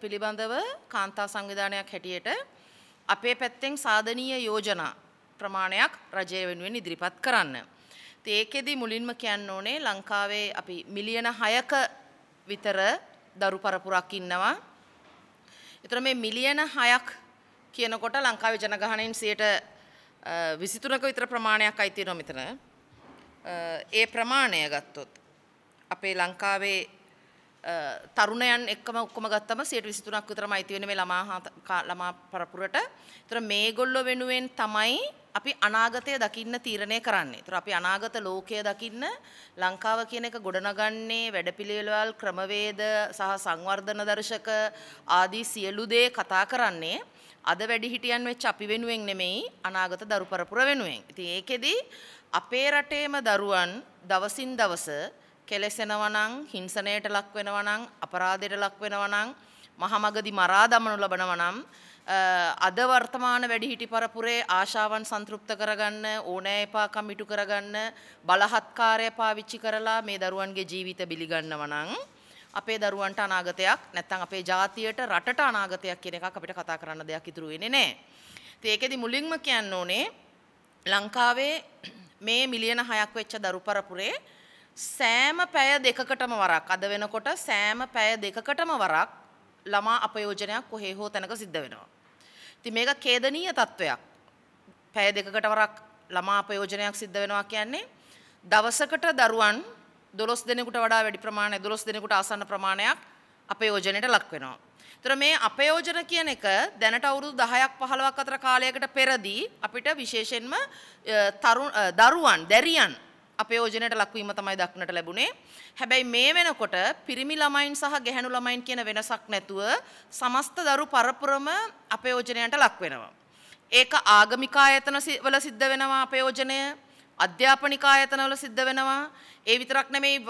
පිළිබඳව කාන්තා සංවිධානයක් හැටියට අපේ පැත්තෙන් සාධනීය යෝජනා ප්‍රමාණයක් රජය වෙනුවෙන් ඉදිරිපත් කරන්න. ඒකෙදි මුලින්ම කියන්න ඕනේ ලංකාවේ අපි මිලියන හයක විතර දරු පරපුරක් ඉන්නවා. එතර මේ මිලියන හයක් කියනකොට ලංකාවේ ජනගහනයෙන් සයට විසිතුනක විතර ප්‍රමාණයක් අයිති නොමිතන ඒ ප්‍රමාණය ගත්තොත්. අපේ ලංකාවේ තරුණයන් එක්කම ඔක්කොම ගත්තම 123ක් විතරම අයිති වෙන මේ ළමා ළමා පරපුරට. ඒතර මේගොල්ලෝ වෙනුවෙන් තමයි අපි අනාගතය දකින්න තීරණය කරන්නේ. ඒතර අපි අනාගත ලෝකය දකින්න ලංකාව කියන එක ගොඩනගන්නේ වැඩපිළිවෙළවල් ක්‍රමවේද සහ සංවර්ධන දර්ශක ආදී සියලු දේ කතා කරන්නේ. අද වැඩිහිටියන් වෙච්ච අපි වෙනුවෙන් නෙමෙයි අනාගත දරු පරපුර වෙනුවෙන්. ඉතින් ඒකෙදි අපේ රටේම දරුවන් දවසින් දවස කෙලෙසෙනවනං හිංසනයට ලක් වෙනවනං අපරාධයට ලක් වෙනවනං මහමගදී මරා දමනු ලබනවනම් අද වර්තමාන වැඩිහිටි පරපුරේ ආශාවන් සංතෘප්ත කරගන්න ඕනෑ එපාකම් ඉටු කරගන්න බලහත්කාරය පාවිච්චි කරලා මේ දරුවන්ගේ ජීවිත බිලිගන්නවනං අපේ දරුවන්ට අනාගතයක් නැත්තම් අපේ ජාතියට රටට අනාගතයක් කියන එකක් අපිට කතා කරන්න දෙයක් ඉතුරු වෙන්නේ නැහැ. ඒකෙදි මුලින්ම කියන්න ඕනේ ලංකාවේ මේ මිලියන 6ක් වෙච්ච දරු පරපුරේ සෑම පැය දෙකකටම වරක් අද වෙනකොට සෑම පැය දෙකකටම වරක් ළමා අපයෝජනයක් කොහේ හෝ තැනක සිද්ධ වෙනවා. ඉතින් මේක ඛේදනීය තත්වයක්. පැය දෙකකට වරක් ළමා අපයෝජනයක් සිද්ධ වෙනවා කියන්නේ දවසකට දරුවන් 12 දිනකට වඩා වැඩි ප්‍රමාණයක් 12 දිනකට ආසන්න ප්‍රමාණයක් අපයෝජනයට ලක් වෙනවා. ඒතර මේ අපයෝජන කියන එක දැනට අවුරුදු 10ක් 15ක් අතර කාලයකට පෙරදී අපිට විශේෂයෙන්ම තරුණ දරුවන් දැරියන් අපේ යෝජනයට ලක්වීම තමයි දක්නට ලැබුණේ. හැබැයි මේ වෙනකොට පිරිමි ළමයින් සහ ගැහැණු ළමයින් කියන වෙනසක් නැතුව සමස්ත දරු පරපුරම අපේ යෝජනයට ලක් වෙනවා. ඒක ආගමික ආයතන වල සිද්ධ වෙනවා අපේ යෝජනය, අධ්‍යාපනික ආයතන වල සිද්ධ වෙනවා. ඒ විතරක් නෙමෙයි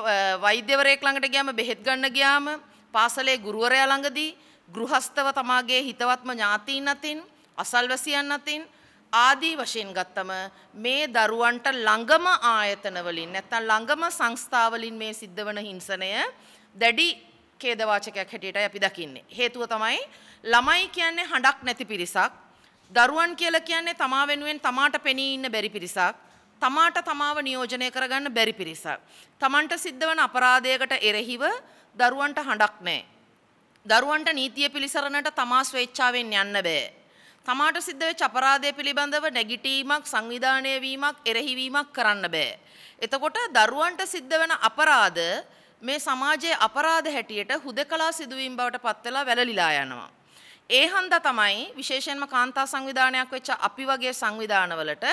වෛද්‍යවරයෙක් ළඟට ගියාම බෙහෙත් ගන්න ගියාම පාසලේ ගුරුවරයා ළඟදී ගෘහස්තව තමාගේ හිතවත්ම ඥාතීන් අතින් අසල්වැසියන් අතින් ආදී වශයෙන් ගත්තම මේ දරුවන්ට ළඟම ආයතනවලින් නැත්තම් ළඟම සංස්ථාවලින් මේ සිද්ධ වන හිංසනය දැඩි ඛේදවාචකයක් හැටියටයි අපි දකින්නේ. හේතුව තමයි ළමයි කියන්නේ හඬක් නැති පිරිසක්. දරුවන් කියලා කියන්නේ තමා වෙනුවෙන් තමාට පෙනී ඉන්න බැරි පිරිසක්. තමාට තමාව නියෝජනය කරගන්න බැරි පිරිසක්. තමන්ට සිද්ධ වන අපරාධයකට එරෙහිව දරුවන්ට හඬක් නැහැ. දරුවන්ට නීතිය පිළිසරණට තමා ස්වේච්ඡාවෙන් යන්න බෑ. තමාට සිද්ධ වෙච්ච අපරාධය පිළිබඳව නැගිටීමක් සංවිධානය වීමක් එරෙහිවීමක් කරන්න බෑ. එතකොට දරුවන්ට සිද්ධ වෙන අපරාධ මේ සමාජයේ අපරාධ හැටියට හුදකලා සිදුවීම් බවට පත් වෙලා වැළලිලා යනවා. ඒ හන්දා තමයි විශේෂයෙන්ම කාන්තා සංවිධානයක් වෙච්ච අපි වගේ සංවිධානවලට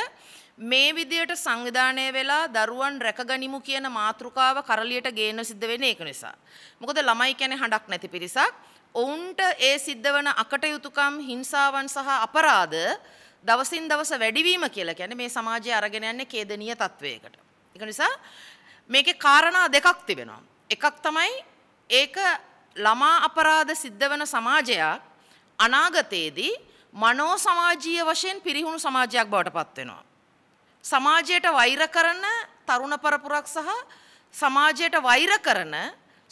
මේ විදියට සංවිධානය වෙලා දරුවන් රැකගනිමු කියන මාතෘකාව කරලියට ගේන්න සිද්ධ වෙන්නේ ඒක නිසා. මොකද ළමයි කියන්නේ හඬක් නැති පිරිසක්. ඔවුන්ට ඒ සිද්ධ වන අකටයුතුකම් හිංසාවන් සහ අපරාධ දවසින් දවස වැඩිවීම කියලා කියන්නේ මේ සමාජයේ අරගෙන යන්නේ ඛේදනීය තත්වයකට. ඒක නිසා මේකේ කාරණා දෙකක් තිබෙනවා. එකක් තමයි ඒක ළමා අපරාධ සිද්ධ වෙන සමාජයක් අනාගතයේදී මනෝ සමාජීය වශයෙන් පිරිහුණු සමාජයක් බවට පත් වෙනවා. සමාජයට වෛර කරන තරුණ පරපුරක් සහ සමාජයට වෛර කරන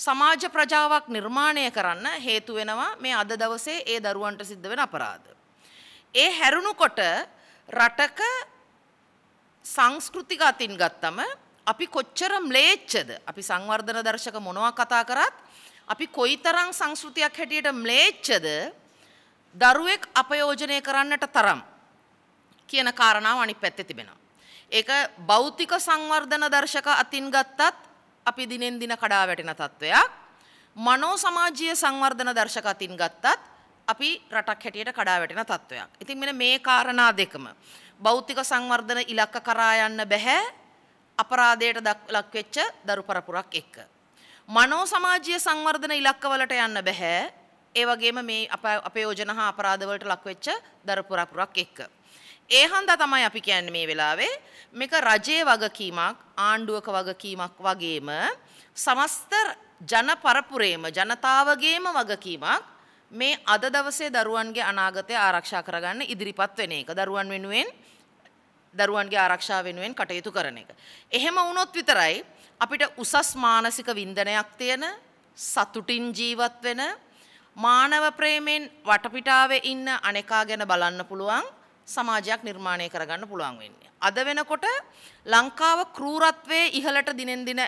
සමාජ ප්‍රජාවක් නිර්මාණය කරන්න හේතු වෙනවා මේ අද දවසේ ඒ දරුවන්ට සිද්ධ වෙන අපරාධ. ඒ හැරුණුකොට රටක සංස්කෘතික අතින් ගත්තම අපි කොච්චර ම්ලේච්ඡද අපි සංවර්ධන දර්ශක මොනවා කතා කරත් අපි කොයිතරම් සංස්කෘතියක් හැටියට ම්ලේච්ඡද දරුවෙක් අපයෝජනය කරන්නට තරම් කියන කාරණාව අනිත් පැත්තේ තිබෙනවා. ඒක භෞතික සංවර්ධන දර්ශක අතින් ගත්තත් අපි දිනෙන් දින කඩා වැටෙන තත්ත්වයක්. මනෝ සමාජීය සංවර්ධන දර්ශක අතින් ගත්තත් අපි රටක් හැටියට කඩා වැටෙන තත්ත්වයක්. ඉතින් මෙන්න මේ කාරණා දෙකම භෞතික සංවර්ධන ඉලක්ක කරා යන්න බෑ අපරාධයට ලක් වෙච්ච දරු පරපුරක් එක්ක. මනෝ සමාජීය සංවර්ධන ඉලක්කවලට යන්න බෑ. ඒ වගේම මේ අපයෝජන හා අපරාධවලට ලක් වෙච්ච දරු පරපුරක් එක්ක. ඒ හන්දා තමයි අපි කියන්නේ මේ වෙලාවේ මේක රජයේ වගකීමක් ආණ්ඩුවක වගකීමක් වගේම සමස්ත ජන පරපුරේම ජනතාවගේම වගකීමක් මේ අද දවසේ දරුවන්ගේ අනාගතය ආරක්ෂා කරගන්න ඉදිරිපත් වෙන එක දරුවන් වෙනුවෙන් දරුවන්ගේ ආරක්ෂා වෙනුවෙන් කටයුතු කරන එක. එහෙම වුණොත් විතරයි අපිට උසස් මානසික වින්දනයක් තියෙන සතුටින් ජීවත් වෙන මානව ප්‍රේමෙන් වටපිටාවේ ඉන්න අනෙකා ගැන බලන්න පුළුවන් සමාජයක් නිර්මාණය කරගන්න පුළුවන් වෙන්නේ. අද වෙනකොට ලංකාව කරූරත්වයේ ඉහළට දිනෙන් දින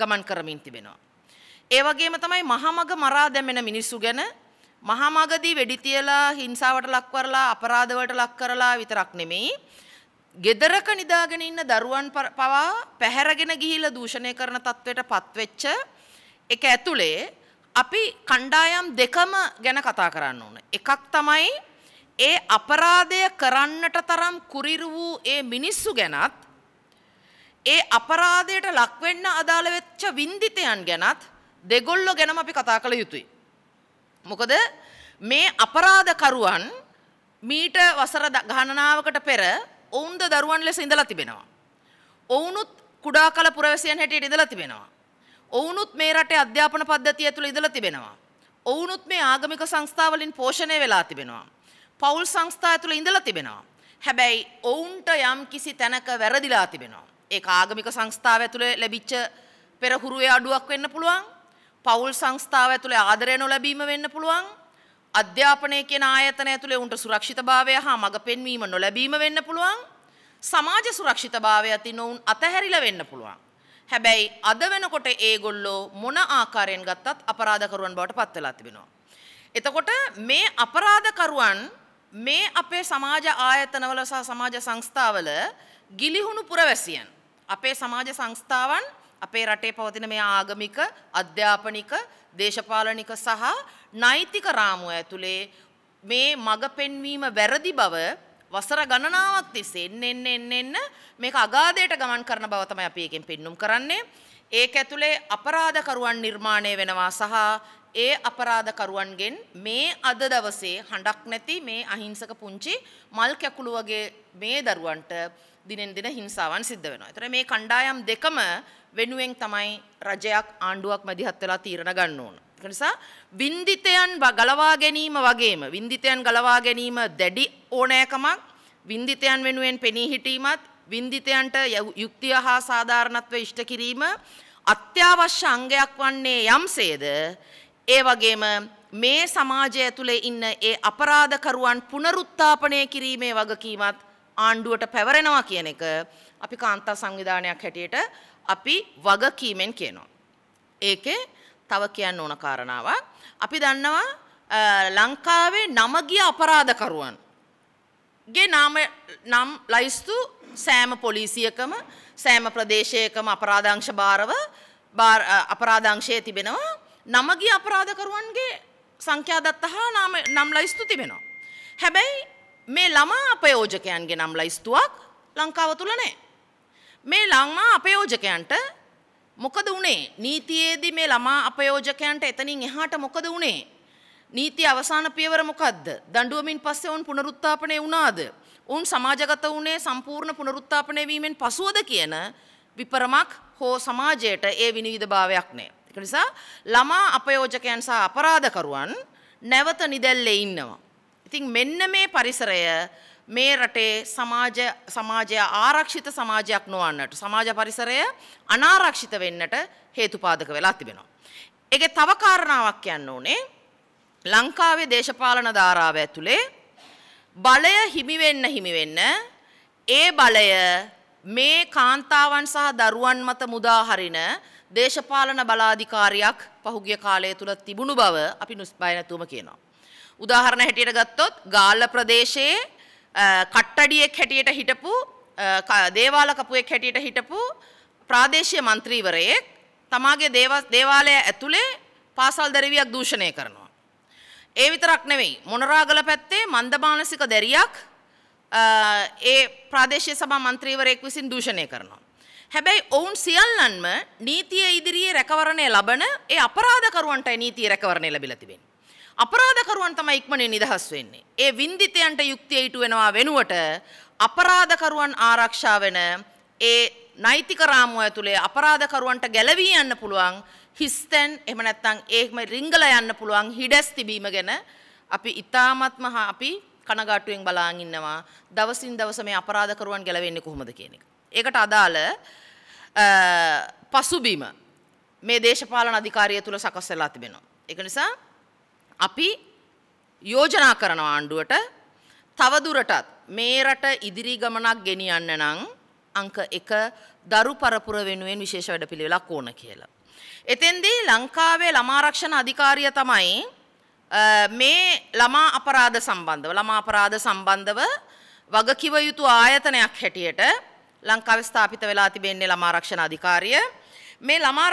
ගමන් කරමින් තිබෙනවා. ඒ වගේම තමයි මහමග මරා දැමෙන මිනිස්සු ගැන මහමගදී වෙඩි තියලා හිංසාවට ලක් කරලා අපරාධ වලට ලක් කරලා විතරක් නෙමෙයි ගෙදරක නිදාගෙන ඉන්න දරුවන් පවා පැහැරගෙන ගිහිල්ලා දූෂණය කරන තත්වයට පත්වෙච්ච එක ඇතුලේ අපි කණ්ඩායම් දෙකම ගැන කතා කරන්න ඕන. එකක් තමයි ඒ අපරාධය කරන්නට තරම් කුරිරු වූ ඒ මිනිස්සු ගැනත් ඒ අපරාධයට ලක්වෙන්න අදාළ වෙච්ච වින්දිතයන් ගැනත් දෙගොල්ලෝ ගැනම අපි කතා කළ යුතුයි. මොකද මේ අපරාධකරුවන් මීට වසර ගණනාවකට පෙර ඔවුන්ද දරුවන් ලෙස ඉඳලා තිබෙනවා. ඔවුනුත් කුඩා කල පුරවැසියන් හැටියට ඉඳලා තිබෙනවා. ඔවුනුත් මේ රටේ අධ්‍යාපන පද්ධතිය ඇතුළ ඉඳලා තිබෙනවා. ඔවුනුත් මේ ආගමික සංස්ථාවලින් පෝෂණය වෙලා තිබෙනවා. පවුල් සංස්ථා ඇතුළේ ඉඳලා තිබෙනවා. හැබැයි ඔවුන්ට යම් කිසි තැනක වැරදිලා තිබෙනවා. ඒක ආගමික සංස්ථාව ඇතුළේ ලැබිච්ච පෙරහුරුවේ අඩුවක් වෙන්න පුළුවන්. පවුල් සංස්ථාව ඇතුළේ ආදරය නොලැබීම වෙන්න පුළුවන්. අධ්‍යාපනය කියන ආයතන ඇතුළේ උන්ට සුරක්ෂිතභාවය හා මඟ පෙන්වීම නොලැබීම වෙන්න පුළුවන්. සමාජ සුරක්ෂිතභාවය ඇති නොවුන් අතහැරිලා වෙන්න පුළුවන්. හැබැයි අද වෙනකොට ඒගොල්ලෝ මොන ආකාරයෙන් ගත්තත් අපරාධකරුවන් බවට පත් වෙලා තිබෙනවා. එතකොට මේ අපරාධකරුවන් මේ අපේ සමාජ ආයතනවල සහ සමාජ සංස්ථාවල ගිලිහුණු පුරවැසියන් අපේ සමාජ සංස්ථාවන් අපේ රටේ පවතින මේ ආගමික අධ්‍යාපනික දේශපාලනික සහ නෛතික රාමුව ඇතුලේ මේ මඟ පෙන්වීම වැරදි බව වසර ගණනාවක් තිස්සේ එන්න එන්න එන්න එන්න මේක අගාධයට ගමන් කරන බව තමයි අපි එකෙන් පෙන්눔 කරන්නේ ඒක ඇතුලේ අපරාධකරුවන් නිර්මාණය වෙනවා සහ ඒ අපරාධකරුවන්ගෙන් මේ අද දවසේ හඬක් නැති මේ අහිංසක පුංචි මල් කැකුළු වගේ මේ දරුවන්ට දිනෙන් දින හිංසාවන් සිද්ධ වෙනවා. ඒතර මේ කණ්ඩායම් දෙකම වෙනුවෙන් තමයි රජයක් ආණ්ඩුවක් මැදිහත් වෙලා තීරණ ගන්න ඕන. ඒ නිසා වින්දිතයන් ගලවා ගැනීම වගේම වින්දිතයන් ගලවා ගැනීම දැඩි ඕනෑකමක් වින්දිතයන් වෙනුවෙන් පෙනී හිටීමත් වින්දිතයන්ට යුක්තිය හා සාධාරණත්වය ඉෂ්ට කිරීම අත්‍යවශ්‍ය අංගයක් වන්නේ යම්සේද ඒ වගේම මේ සමාජය ඇතුළේ ඉන්න ඒ අපරාධකරුවන් පුනරුත්ථාපනය කිරීමේ වගකීමත් ආණ්ඩුවට පැවරෙනවා කියන එක අපි කාන්තා සංවිධානයක් හැටියට අපි වගකීමෙන් කියනවා. ඒකේ තව කියන්න ඕන කාරණාවක් අපි දන්නවා ලංකාවේ නමගිය අපරාධකරුවන් ගේ නාම නම් ලයිස්තු සෑම පොලිසියකම සෑම ප්‍රදේශයකම අපරාධංශ භාරව අපරාධංශයේ තිබෙනවා නමගිය අපරාධකරුවන්ගේ සංඛ්‍යාදත්ත හා නාම නම් ලයිස්තු තිබෙනවා. හැබැයි මේ ළමා අපයෝජකයන්ගේ නම් ලයිස්තුවක් ලංකාව තුල නැහැ. මේ ළමා අපයෝජකයන්ට මොකද උනේ? නීතියේදී මේ ළමා අපයෝජකයන්ට එතනින් එහාට මොකද උනේ? නීති අවසාන පියවර මොකද්ද? දඬුවමින් පස්සේ ඔවුන් පුනරුත්ථාපනය වුණාද? ඔවුන් සමාජගත වුණේ සම්පූර්ණ පුනරුත්ථාපනය වීමෙන් පසුවද කියන විපරමක් හෝ සමාජයට ඒ විනිවිදභාවයක් නැහැ. ඒක නිසා ළමා අපයෝජකයන් සහ අපරාධකරුවන් නැවත නිදැල්ලේ ඉන්නවා. ඉතින් මෙන්න මේ පරිසරය මේ රටේ සමාජ සමාජය ආරක්ෂිත සමාජයක් නොවන්නට සමාජ පරිසරය අනාරක්ෂිත වෙන්නට හේතුපාදක වෙලා තිබෙනවා. ඒකේ තව කාරණාවක් කියන්න ඕනේ ලංකාවේ දේශපාලන ධාරාව ඇතුලේ බලය හිමි වෙන්න හිමි වෙන්න ඒ බලය මේ කාන්තාවන් සහ දරුවන් මත මුදා හරින දේශපාලන බලාධිකාරියක් පහුගිය කාලය තුළ තිබුණු බව අපි නුස්බය නැතුවම කියනවා. උදාහරණ හැටියට ගත්තොත් ගාල්ල ප්‍රදේශයේ කට්ටඩියෙක් හැටියට හිටපු දේවාල කපුවෙක් හැටියට හිටපු ප්‍රාදේශීය මන්ත්‍රීවරයෙක් තමාගේ දේවාලය ඇතුලේ පාසල් දැරිවියක් දූෂණය කරනවා. ඒ විතරක් නෙවෙයි මොනරාගල පැත්තේ මන්දමානසික දැරියක් ඒ ප්‍රාදේශීය සභා මන්ත්‍රීවරයෙක් විසින් දූෂණය කරනවා. හැබැයි ඔවුන් සියල්ලන්ම නීතිය ඉදිරියේ රැකවරණය ලබන ඒ අපරාධකරුවන්ට නීතිය රැකවරණය ලැබිලා තිබෙන්නේ. අපරාධකරුවන් තමයි ඉක්මනින් නිදහස් වෙන්නේ. ඒ වින්දිතයන්ට යුක්තිය ඉටු වෙනවා වෙනුවට අපරාධකරුවන් ආරක්ෂා වෙන ඒ නෛතික රාමුව ඇතුලේ අපරාධකරුවන්ට ගැලවී යන්න පුළුවන් හිස්තැන් එහෙම නැත්නම් ඒකම රිංගලා යන්න පුළුවන් හිඩැස් තිබීම ගැන අපි ඉතාමත්ම අපි කනගාටුවෙන් බලාගෙන ඉන්නවා. දවසින් දවස මේ අපරාධකරුවන් ගැලවෙන්නේ කොහොමද කියන එක. ඒකට අදාළ පසුබිම මේ දේශපාලන අධිකාරිය තුළ සකස් වෙලා තිබෙනවා. ඒක නිසා අපි යෝජනා කරන ආණ්ඩුවට තවදුරටත් මේ රට ඉදිරි ගමනක් ගෙනියන්න නම් අංක 1 දරු පරපුර වෙනුවෙන් විශේෂ වැඩපිළිවෙලක් ඕන කියලා. එතෙන්දී ලංකාවේ ළමා ආරක්ෂණ අධිකාරිය තමයි මේ ළමා අපරාධ සම්බන්ධව ළමා අපරාධ සම්බන්ධව වගකිව යුතු ආයතනයක් හැටියට ලංකාවේ ස්ථාපිත වෙලා තිබෙන්නේ ළමා ආරක්ෂණ අධිකාරිය. මේ ළමා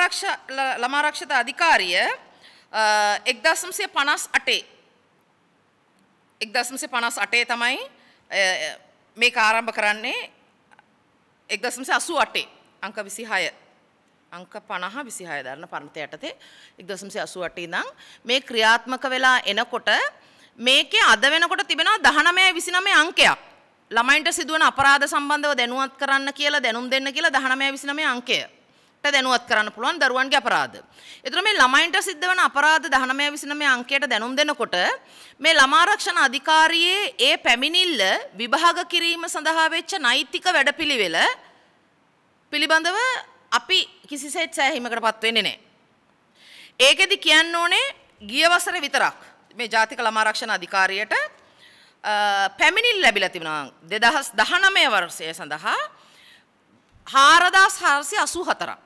ආරක්ෂිත අධිකාරිය 1958 1958 තමයි මේක ආරම්භ කරන්නේ 1988 අංක 26 අංක 50 26 දරන පනත යටතේ 1988 ඉඳන් මේ ක්‍රියාත්මක වෙලා එනකොට මේකේ අද වෙනකොට තිබෙනවා 19 29 අංකයක්. ළමයින්ට සිදුවන අපරාධ සම්බන්ධව දැනුවත් කරන්න කියලා දැනුම් දෙන්න කියලා 19 29 අංකයට දැනුවත් කරන්න පුළුවන් දරුවන්ගේ අපරාධ. ඒතර මේ ළමයින්ට සිද්ධ වෙන අපරාධ 19 29 අංකයට දැනුම් දෙනකොට මේ ළමා ආරක්ෂණ අධිකාරියේ ඒ පැමිණිල්ල විභාග කිරීම සඳහා වෙච්ච නෛතික වැඩපිළිවෙල පිළිබඳව අපි කිසිසේත් සෑහීමකටපත් වෙන්නේ නැහැ. ඒකෙදි කියන්න ඕනේ ගිය වසරේ විතරක් මේ ජාතික ළමා ආරක්ෂණ අධිකාරියට පැමිණිල් ලැබිලා තිබෙනවා 2019 වර්ෂය සඳහා 4484ක්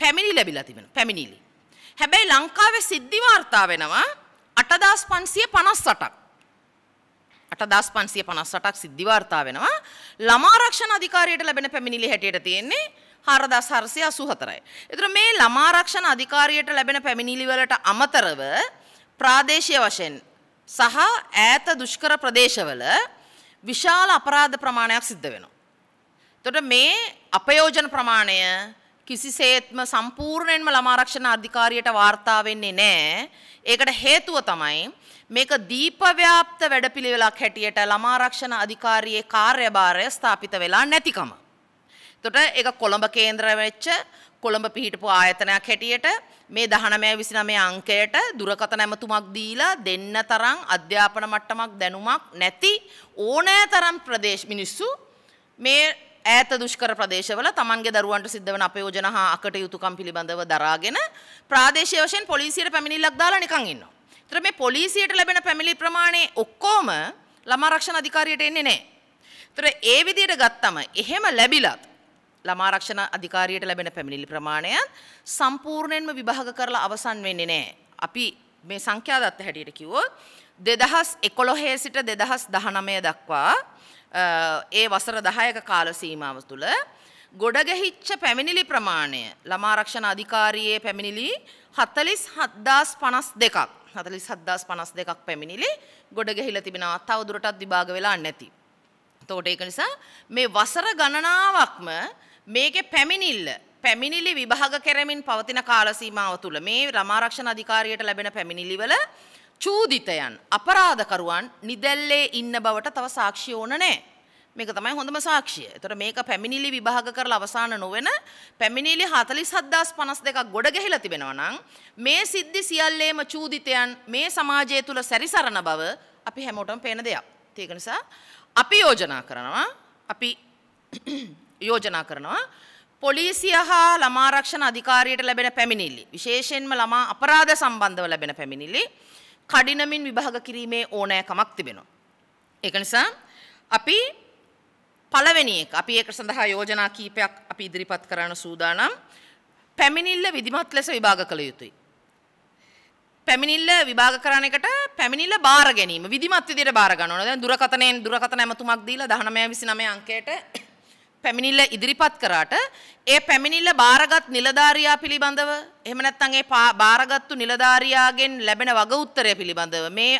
පැමිණි ලැබිලා තිබෙනවා පැමිණිලි. හැබැයි ලංකාවේ සිද්ධි වාර්තා වෙනවා 8558ක්. 8558ක් සිද්ධි වාර්තා වෙනවා ළමා ආරක්ෂණ අධිකාරියට ලැබෙන පැමිණිලි හැටියට තියෙන්නේ 4484යි. ඒතර මේ ළමා ආරක්ෂණ අධිකාරියට ලැබෙන පැමිණිලි වලට අමතරව ප්‍රාදේශීය වශයෙන් සහ ඈත දුෂ්කර ප්‍රදේශවල විශාල අපරාධ ප්‍රමාණයක් සිද්ධ වෙනවා. එතකොට මේ අපයෝජන ප්‍රමාණය කිසිසේත්ම සම්පූර්ණයෙන්ම ළමා ආරක්ෂණ අධිකාරියට වාර්තා වෙන්නේ නැහැ. ඒකට හේතුව තමයි මේක දීපව්‍යාප්ත වැඩපිළිවෙලක් හැටියට ළමා ආරක්ෂණ අධිකාරියේ කාර්යභාරය ස්ථාපිත වෙලා නැතිකම. එතකොට ඒක කොළඹ කේන්ද්‍ර වෙච්ච කොළඹ පිහිටපු ආයතනයක් හැටියට මේ 19 29 අංකයට දුරකථන ඇමතුමක් දීලා දෙන්න තරම් අධ්‍යාපන මට්ටමක් දැනුමක් නැති ඕනෑතරම් ප්‍රදේශ මිනිස්සු මේ ඈත දුෂ්කර ප්‍රදේශවල Tamange දරුවන්ට සිද්ධ වන අපයෝජන හා අකටයුතුකම් පිළිබඳව දරාගෙන ප්‍රාදේශීය වශයෙන් පොලිසියට පැමිණිල්ලක් දාලා නිකන් ඉන්නවා. ඒතර මේ පොලිසියට ලැබෙන පැමිණිලි ප්‍රමාණය ඔක්කොම ළමා ආරක්ෂණ අධිකාරියට එන්නේ නැහැ. ඒතර ඒ විදිහට ගත්තම එහෙම ලැබිලත් ළමාරක්ෂණ අධිකාරියට ලැබෙන පැමිණිලි ප්‍රමාණයන් සම්පූර්ණයෙන්ම විභාග කරලා අවසන් වෙන්නේ නැහැ. අපි මේ සංඛ්‍යා දත්ත හැටියට කිව්වොත් 2011 සිට 2019 දක්වා ඒ වසර 10ක කාල සීමාව තුළ ගොඩ ගැහිච්ච පැමිණිලි ප්‍රමාණය ළමාරක්ෂණ අධිකාරියේ පැමිණිලි 47552ක් 47552ක් පැමිණිලි ගොඩ ගැහිලා තිබෙනවා. තවදුරටත් විභාග වෙලා නැති. එතකොට ඒක නිසා මේ වසර ගණනාවක්ම මේකේ පැමිණිල්ල පැමිණිලි විභාග කරමින් පවතින කාලසීමාව තුළ මේ රමාරක්ෂණ අධිකාරියට ලැබෙන පැමිණිලිවල චූදිතයන් අපරාධකරුවන් නිදැල්ලේ ඉන්න බවට තව සාක්ෂි ඕන නෑ. මේක තමයි හොඳම සාක්ෂිය. එතකොට මේක පැමිණිලි විභාග කරලා අවසන් නොවන පැමිණිලි 47052ක් ගොඩ ගැහිලා තිබෙනවා නම් මේ සිද්ධි සියල්ලේම චූදිතයන් මේ සමාජය තුල සැරිසරන බව අපි හැමෝටම පේන දෙයක්. ඒක නිසා අපි යෝජනා කරනවා අපි යෝජනා කරනවා. පොලිසිය හා ළමාරක්ෂණ අධිකාරියට ලැබෙන පැමිණිලි. විශේෂයෙන්ම ළමා අපරාධ සම්බන්ධව ලැබෙන පැමිණිලි කඩිනමින් විභාග කිරීමේ ඕනෑකමක් තිබෙනවා. ඒක නිසා අපි පළවෙනි එක අපි ඒක සඳහා යෝජනා කීපයක් අපි ඉදිරිපත් කරන්න සූදානම්. පැමිණිල්ල විධිමත් ලෙස විභාග කළ යුතුයි. පැමිණිල්ල විභාග කරන එකට පැමිණිල්ල බාර ගැනීම විධිමත් විදිහට බාර ගන්න ඕන. දැන් දුරකථනයෙන් දුරකථන ඇමතුමක් දීලා 19 29 අංකයට පැමිණිල්ල ඉදිරිපත් කරාට ඒ පැමිණිල්ල බාරගත් නිලධාරියා පිළිබඳව එහෙම නැත්නම් ඒ බාරගත්තු නිලධාරියාගෙන් ලැබෙන වග උත්තරය පිළිබඳව මේ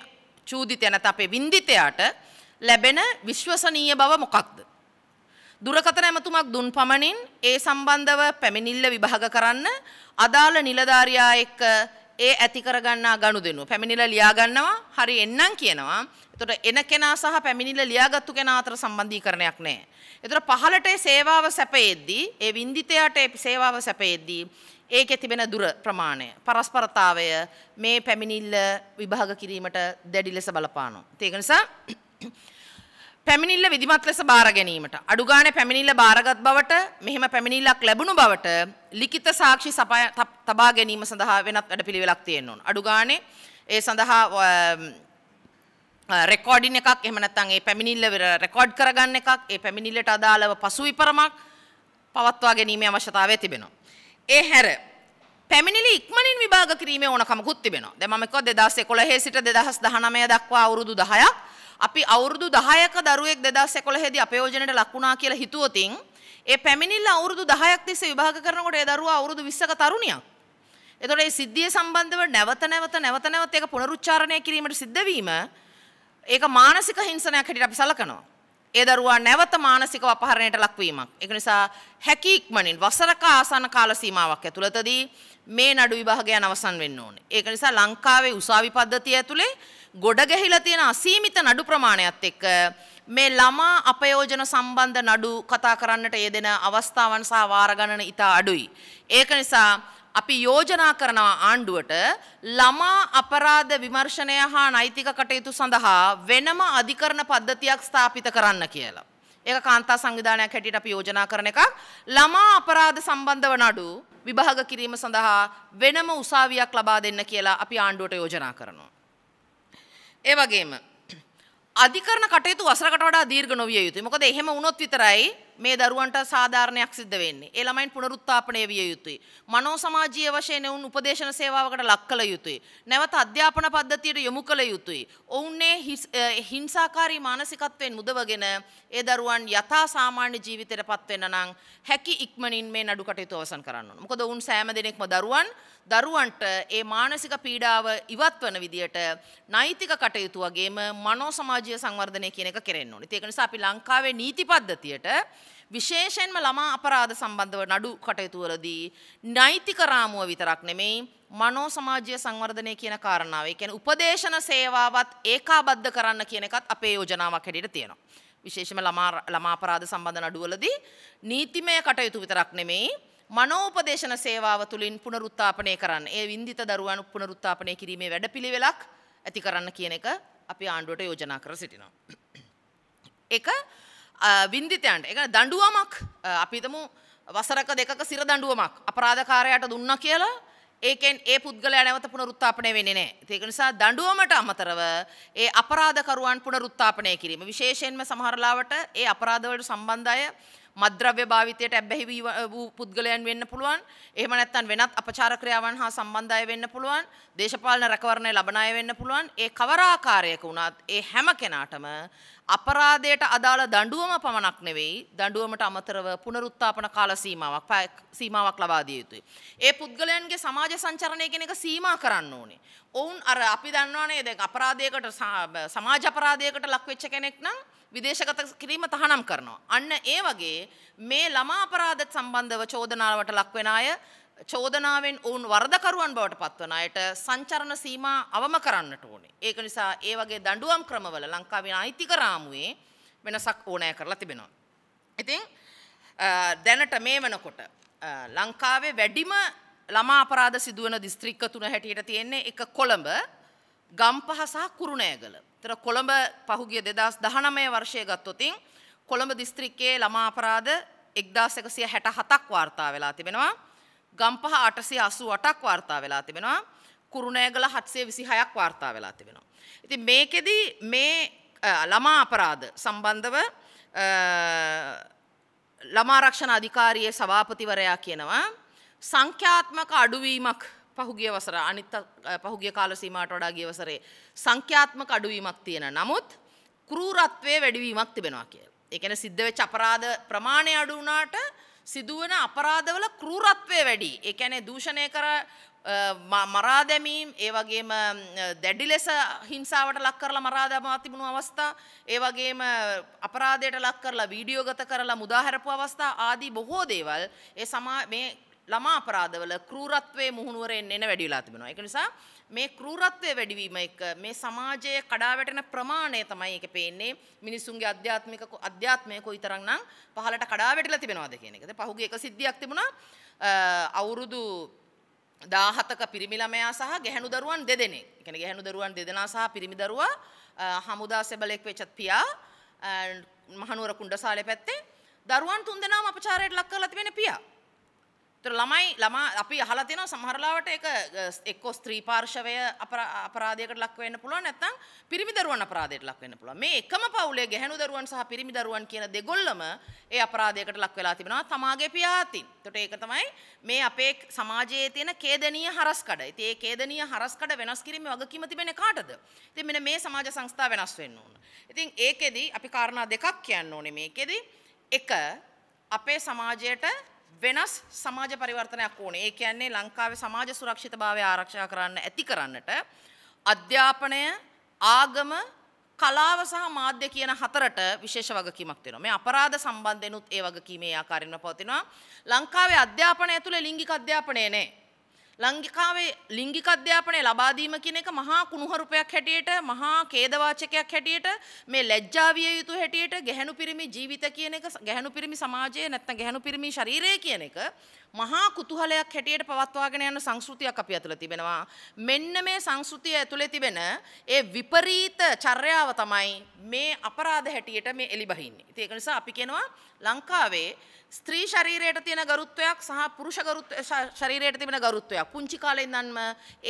චූදිතය නැත් අපේ වින්දිතයාට ලැබෙන විශ්වසනීය බව මොකක්ද? දුරකථන ඇමතුමක් දුන් පමණින් ඒ සම්බන්ධව පැමිණිල්ල විභාග කරන්න අදාළ නිලධාරියා එක්ක ඒ ඇති කරගන්නා ගනුදෙනු පැමිණිලා ලියා ගන්නවා හරි එන්නම් කියනවා. එතකොට එන කෙනා සහ පැමිණිලා ලියාගත්තු කෙනා අතර සම්බන්ධීකරණයක් නැහැ. එතකොට පහළට ඒ සේවාව සැපයේදී ඒ වින්දිතයාට ඒ සේවාව සැපයේදී ඒකේ තිබෙන දුර ප්‍රමාණය පරස්පරතාවය මේ පැමිණිල්ල විභාග කිරීමට දැඩි ලෙස බලපානවා. ඒක නිසා පැමිණිල්ල විධිමත් ලෙස බාර ගැනීමට අඩුගානේ පැමිණිල්ල බාරගත් බවට මෙහෙම පැමිණිල්ලක් ලැබුණු බවට ලිඛිත සාක්ෂි තබා ගැනීම සඳහා වෙනත් වැඩපිළිවෙලක් තියෙන්න ඕන. අඩුගානේ ඒ සඳහා රෙකෝඩින් එකක් එහෙම නැත්නම් ඒ පැමිණිල්ල රෙකෝඩ් කරගන්න එකක් ඒ පැමිණිල්ලට අදාළව පසුවිපරමක් පවත්වා ගැනීමේ අවශ්‍යතාවය තිබෙනවා. ඒ හැර පැමිණිලි ඉක්මනින් විභාග කිරීමේ ඕනකමකුත් තිබෙනවා. දැන් මම කිව්වා 2011 සිට 2019 දක්වා අවුරුදු 10ක් අපි අවුරුදු 10ක දරුවෙක් 2011 දී අපයෝජනයට ලක් වුණා කියලා හිතුවොතින් ඒ පැමිණිල්ල අවුරුදු 10ක් තිස්සේ විභාග කරනකොට ඒ දරුවා අවුරුදු 20ක තරුණියක්. එතකොට මේ සිද්ධිය සම්බන්ධව නැවත නැවත නැවත නැවත ඒක පුනරුච්චාරණය කිරීමට සිද්ධ වීම ඒක මානසික හිංසනයක් හැටියට අපි සලකනවා. ඒ දරුවා නැවත මානසික අපහරණයට ලක්වීමක්. ඒක නිසා හැකි ඉක්මනින් වසරක ආසන්න කාල සීමාවක් ඇතුළතදී මේ නඩු විභාගයන් අවසන් වෙන්න ඕනේ. ඒක නිසා ලංකාවේ උසාවි පද්ධතිය ඇතුලේ ගොඩ ගැහිලා තියෙන අසීමිත නඩු ප්‍රමාණයත් එක්ක මේ ළමා අපයෝජන සම්බන්ධ නඩු කතා කරන්නට යෙදෙන අවස්ථාවන් සහ වාර ගණන ඉතා අඩුයි. ඒක නිසා අපි යෝජනා කරනවා ආණ්ඩුවට ළමා අපරාධ විමර්ශනය හා නෛතික කටයුතු සඳහා වෙනම අධිකරණ පද්ධතියක් ස්ථාපිත කරන්න කියලා. ඒක කාන්තා සංවිධානයක් හැටියට අපි යෝජනා කරන එකක්. ළමා අපරාධ සම්බන්ධව නඩු විභාග කිරීම සඳහා වෙනම උසාවියක් ලබා දෙන්න කියලා අපි ආණ්ඩුවට යෝජනා කරනවා. ඒ වගේම අධිකරණ කටයුතු වසරකට වඩා දීර්ඝ නොවිය යුතුයි. මොකද එහෙම වුණොත් විතරයි මේ දරුවන්ට සාධාරණයක් සිද්ධ වෙන්නේ. ඒ ළමයින් පුනරුත්ථාපනය විය යුතුයි. මනෝ සමාජීය වශයෙන් ඔවුන් උපදේශන සේවාවකට ලක් කළ යුතුයි. නැවත අධ්‍යාපන පද්ධතියට යොමු කළ යුතුයි. ඔවුන්නේ හිංසාකාරී මානසිකත්වයෙන් මුදවගෙන ඒ දරුවන් යථා සාමාන්‍ය ජීවිතයට පත්වෙන්න නම් හැකි ඉක්මනින් මේ නඩු කටයුතු අවසන් කරන්න ඕන. මොකද ඔවුන් සෑම දිනෙකම දරුවන් දරුවන්ට ඒ මානසික පීඩාව ඉවත් වන විදියට නෛතික කටයුතු වගේම මනෝ සමාජීය සංවර්ධනය කියන එක කෙරෙන්න ඕනේ. ඒක නිසා අපි ලංකාවේ නීති පද්ධතියට විශේෂයෙන්ම ළමා අපරාධ සම්බන්ධව නඩු කටයුතු වලදී නෛතික රාමුව විතරක් නෙමෙයි මනෝ සමාජීය සංවර්ධනය කියන කාරණාව. ඒ කියන්නේ උපදේශන සේවාවත් ඒකාබද්ධ කරන්න කියන එකත් අපේ යෝජනාවක් හැටියට තියෙනවා. විශේෂයෙන්ම ළමා ළමා අපරාධ සම්බන්ධ නඩුවලදී නීතිමය කටයුතු විතරක් නෙමෙයි මනෝපදේශන සේවාව තුළින් පුනරුත්ථාපනය කරන්න. ඒ වින්දිත දරුවන් පුනරුත්ථාපනය කිරීමේ වැඩපිළිවෙලක් ඇති කරන්න කියන එක අපි ආණ්ඩුවට යෝජනා කර සිටිනවා. එක වින්දිතයන්ට එක දඬුවමක් අපිතමු වසරක දෙකක සිර දඬුවමක් අපරාධකාරයට දුන්නා කියලා ඒකෙන් ඒ පුද්ගලයා නැවත පුනරුත්ථාපනය වෙන්නේ නැහැ. ඒක නිසා දඬුවමට අමතරව ඒ අපරාධකරුවන් පුනරුත්ථාපනය කිරීම විශේෂයෙන්ම සමහර ලාවට ඒ අපරාධවලට සම්බන්ධ අය මද්‍රව්‍ය භාවිතයට ඇබ්බැහි වූ පුද්ගලයන් වෙන්න පුළුවන්. එහෙම නැත්නම් වෙනත් අපචාර ක්‍රියාවන් හා සම්බන්ධ අය වෙන්න පුළුවන්. දේශපාලන රැකවරණය ලබන අය වෙන්න පුළුවන්. ඒ කවර ආකාරයක වුණත් ඒ හැම කෙනාටම අපරාධයට අදාළ දඬුවම පමණක් නෙවෙයි දඬුවමට අමතරව පුනරුත්ථාපන කාල සීමාවක් සීමාවක් ලබා දිය යුතුයි. ඒ පුද්ගලයන්ගේ සමාජ සංචරණය කියන එක සීමා කරන්න ඕනේ. ඔවුන් අර අපි දන්නවනේ දැන් අපරාධයකට සමාජ අපරාධයකට ලක් වෙච්ච කෙනෙක් නම් විදේශගත කිරීම තහනම් කරනවා. අන්න ඒ වගේ මේ ළමා අපරාධ සම්බන්ධව චෝදනාවට ලක් වෙන අය චෝදනාවෙන් ඔවුන් වරදකරුවන් බවට පත්වන අයට සංචරණ සීමා අවම කරන්නට ඕනේ. ඒක නිසා ඒ වගේ දඬුවම් ක්‍රමවල ලංකාවේ ආයිතික රාමුවේ වෙනසක් ඕනෑ කරලා තිබෙනවා. ඉතින් දැනට මේ වෙනකොට ලංකාවේ වැඩිම ළමා අපරාධ සිදුවන දිස්ත්‍රික්ක තුන හැටියට තියෙන්නේ එක කොළඹ, ගම්පහ සහ කුරුණෑගල. ඒතර කොළඹ පහුගිය 2019 වර්ෂයේ ගත්තොතින් කොළඹ දිස්ත්‍රික්කයේ ළමා අපරාධ 1167ක් වාර්තා වෙලා තිබෙනවා. ගම්පහ 888ක් වාර්තා වෙලා තිබෙනවා. කුරුණෑගල 726ක් වාර්තා වෙලා තිබෙනවා. ඉතින් මේකෙදි මේ ළමා අපරාධ සම්බන්ධව ළමා රක්ෂණ අධිකාරියේ සභාපතිවරයා කියනවා සංඛ්‍යාත්මක අඩුවීමක් පහුගිය වසර අනිත් පහුගිය කාල සීමාවට වඩා ගිය වසරේ සංඛ්‍යාත්මක අඩුවීමක් තියෙන නමුත් ක්‍රූරත්වයේ වැඩිවීමක් තිබෙනවා කියලා. ඒ කියන්නේ සිද්ධ වෙච්ච අපරාධ ප්‍රමාණය අඩු වුණාට සිදුවන අපරාධවල කෘරත්වය වැඩි. ඒ කියන්නේ දූෂණය කර මරා දැමීම් ඒ වගේම දැඩි ලෙස හිංසාවට ලක් කරලා මරා දැමා තිබුණු අවස්ථා ඒ වගේම අපරාධයට ලක් කරලා වීඩියෝගත කරලා මුදා හැරපු අවස්ථා ආදී බොහෝ දේවල් ඒ සමා මේ ළමා අපරාධවල කෲරත්වයේ මුහුණුවරෙන් එන වැඩි වෙලා තිබෙනවා. ඒක නිසා මේ කෲරත්වයේ වැඩිවීම එක මේ සමාජයේ කඩා වැටෙන ප්‍රමාණය තමයි ඒක පේන්නේ. මිනිසුන්ගේ අධ්‍යාත්මික අධ්‍යාත්මය කොයිතරම්නම් පහළට කඩා වැටිලා තිබෙනවද කියන එක. පහුගිය එක සිද්ධියක් තිබුණා අවුරුදු 17ක පිරිමි ළමයා සහ ගැහැණු දරුවන් දෙදෙනෙක්. ඒ කියන්නේ ගැහැණු දරුවන් දෙදෙනා සහ පිරිමි දරුවා හමුදා සෙබලෙක් වෙච්ච පියා මහනුවර කුණ්ඩසාලේ පැත්තේ දරුවන් තුන්දෙනාම අපචාරයට ලක් කරලා තිබෙන පියා. තොර ළමයි ළමා අපි අහලා තියෙනවා සමහරලාවට ඒක එක්කෝ ස්ත්‍රී පාර්ශවය අපරාධයකට ලක් වෙන්න පුළුවන් නැත්නම් පිරිමි දරුවන් අපරාධයට ලක් වෙන්න පුළුවන්. මේ එකම පවුලේ ගැහැණු දරුවන් සහ පිරිමි දරුවන් කියන දෙගොල්ලම ඒ අපරාධයකට ලක් වෙලා තිබෙනවා තමාගේ පියා අතින්. එතකොට ඒක තමයි මේ අපේ සමාජයේ තියෙන ඛේදනීය හරස්කඩ. ඉතින් ඒ ඛේදනීය හරස්කඩ වෙනස් කිරීමේ වගකීම තිබෙන්නේ කාටද? ඉතින් මෙන්න මේ සමාජ සංස්ථා වෙනස් වෙන්න ඕන. ඉතින් ඒකෙදි අපි කාරණා දෙකක් කියන්න ඕනේ මේකෙදි. එක අපේ සමාජයට වෙනස් සමාජ පරිවර්තනයක් ඕනේ. ඒ කියන්නේ ලංකාවේ සමාජ සුරක්ෂිතභාවය ආරක්ෂා කරන්න ඇති කරන්නට අධ්‍යාපනය, ආගම, කලාව සහ මාධ්‍ය කියන හතරට විශේෂ වගකීමක් තියෙනවා. මේ අපරාධ සම්බන්ධෙනුත් ඒ වගකීමේ ආකාරයෙන්ම පවතිනවා. ලංකාවේ අධ්‍යාපනය ඇතුලේ ලිංගික අධ්‍යාපනය නැහැ. ලංගිකාවේ ලිංගික අධ්‍යාපනය ලබා දීම කියන එක මහා කුණුහරුපයක් හැටියට මහා ඛේදවාචකයක් හැටියට මේ ලැජ්ජා විය යුතු හැටියට ගැහැණු පිරිමි ජීවිත කියන එක ගැහැණු පිරිමි සමාජය නැත්නම් ගැහැණු පිරිමි ශරීරය කියන එක මහා කුතුහලයක් හැටියට පවත්වාගෙන යන සංස්කෘතියක් අපි අතුළ තිබෙනවා මෙන්න මේ සංස්කෘතිය ඇතුළේ තිබෙන ඒ විපරීත චර්යාව තමයි මේ අපරාධ හැටියට මේ එළිබහින්නේ. ඉතින් ඒක නිසා අපි කියනවා ලංකාවේ ස්ත්‍රී ශරීරයට තියෙන ගරුත්වයක් සහ පුරුෂ ශරීරයට තිබෙන ගරුත්වයක් පුංචි කාලේ ඉඳන්ම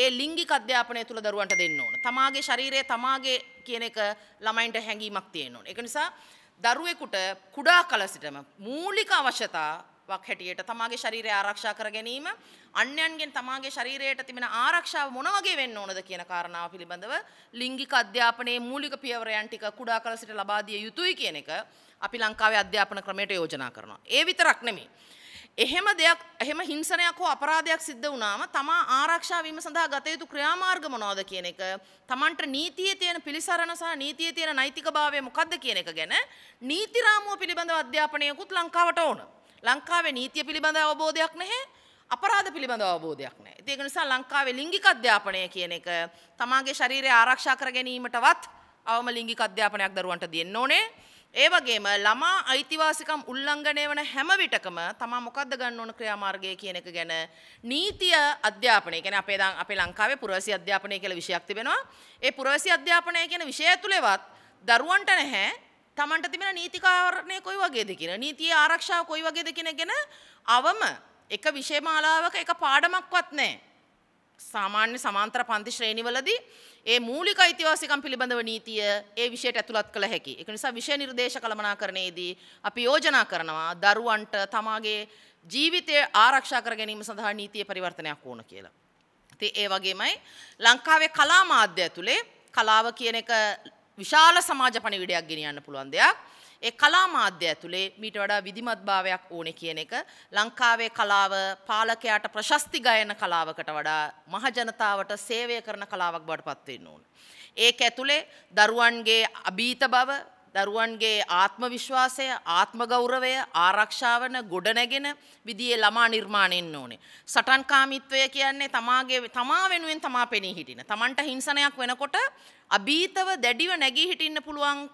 ඒ ලිංගික අධ්‍යාපනය තුල දරුවන්ට දෙන්න ඕන. තමාගේ ශරීරය තමාගේ කියන එක ළමයින්ට හැඟීමක් තියෙන්න ඕන. ඒක නිසා දරුවෙකුට කුඩා කල සිටම මූලික අවශ්‍යතා වක් හැටියට තමාගේ ශරීරය ආරක්ෂා කර ගැනීම අන්‍යයන්ගෙන් තමාගේ ශරීරයට තිබෙන ආරක්ෂාව මොන වගේ වෙන්න ඕනද කියන කාරණාව පිළිබඳව ලිංගික අධ්‍යාපනයේ මූලික පියවරයන් ටික කුඩා කල සිට ලබා දිය යුතුයි කියන එක අපි ලංකාවේ අධ්‍යාපන ක්‍රමයට යෝජනා කරනවා. ඒ විතරක් නෙමෙයි. එහෙම දෙයක් එහෙම හිංසනයක් හෝ අපරාධයක් සිද්ධ වුණාම තමා ආරක්ෂා වීම සඳහා ගත යුතු ක්‍රියාමාර්ග මොනවද කියන එක තමන්ට නීතියේ තියෙන පිළිසරණ සහ නීතියේ තියෙන නෛතිකභාවය මොකක්ද කියන එක ගැන නීති රාමුව පිළිබඳව අධ්‍යාපනයකුත් ලංකාවට ඕන. ලංකාවේ නීතිය පිළිබඳ අවබෝධයක් නැහැ. අපරාධ පිළිබඳ අවබෝධයක් නැහැ. ඒක නිසා ලංකාවේ ලිංගික අධ්‍යාපනය කියන එක තමාගේ ශරීරය ආරක්ෂා කර ගැනීමටවත් අවම ලිංගික අධ්‍යාපනයක් දරුවන්ට දෙන්න ඕනේ. ඒ වගේම ළමා අයිතිවාසිකම් උල්ලංඝනය වන හැම විටකම තමා මොකද්ද ගන්න ඕන ක්‍රියාමාර්ගය කියන එක ගැන නීතිය අධ්‍යාපනය කියන්නේ අපේ දැන් අපේ ලංකාවේ පුරවැසි අධ්‍යාපනය කියලා විෂයක් තිබෙනවා. ඒ පුරවැසි අධ්‍යාපනය කියන විෂය ඇතුළේවත් දරුවන්ට නැහැ තමන්ට තිබෙන නීතිකාරණය කොයි වගේද කියන නීතිය ආරක්ෂාව කොයි වගේද කියන ගැන අවම එක විෂය මාලාවක එක පාඩමක්වත් නැහැ. සාමාන්‍ය සමාන්තර පන්ති ශ්‍රේණිවලදී ඒ මූලික අයිතිවාසිකම් පිළිබඳව නීතිය ඒ විෂයට ඇතුළත් කළ හැකි. ඒක නිසා විෂය නිර්දේශ කළමනාකරණයේදී අපි යෝජනා කරනවා දරුවන්ට තමාගේ ජීවිතය ආරක්ෂා කර ගැනීම සඳහා නීතිය පරිවර්තනයක් ඕන කියලා. ඉතින් ඒ වගේමයි ලංකාවේ කලා මාධ්‍ය ඇතුලේ කලාව කියන එක විශාල සමාජ පණිවිඩයක් ගෙනියන්න පුළුවන් දෙයක්. ඒ කලා මාධ්‍ය ඇතුලේ මීට වඩා විධිමත්භාවයක් ඕනේ කියන එක ලංකාවේ කලාව පාලකයාට ප්‍රශස්ති ගයන කලාවකට වඩා මහජනතාවට සේවය කරන කලාවක් බවට පත් වෙන්න ඕන. ඒක ඇතුලේ දරුවන්ගේ අභීත බව දරුවන්ගේ ආත්ම විශ්වාසය ආත්මගෞරවය ආරක්ෂාවන ගොඩනැගෙන විදිේ ළමා නිර්මාණයෙන් ඕනේ. සටන්කාමිත්වය කියන්නේ තමාගේ තමා වෙනුවෙන් තමා පෙනී හිටින. තමන්ට හිංසනයක් වෙනකොට අභීතව දැඩිව නැගී හිටින්න පුළුවන්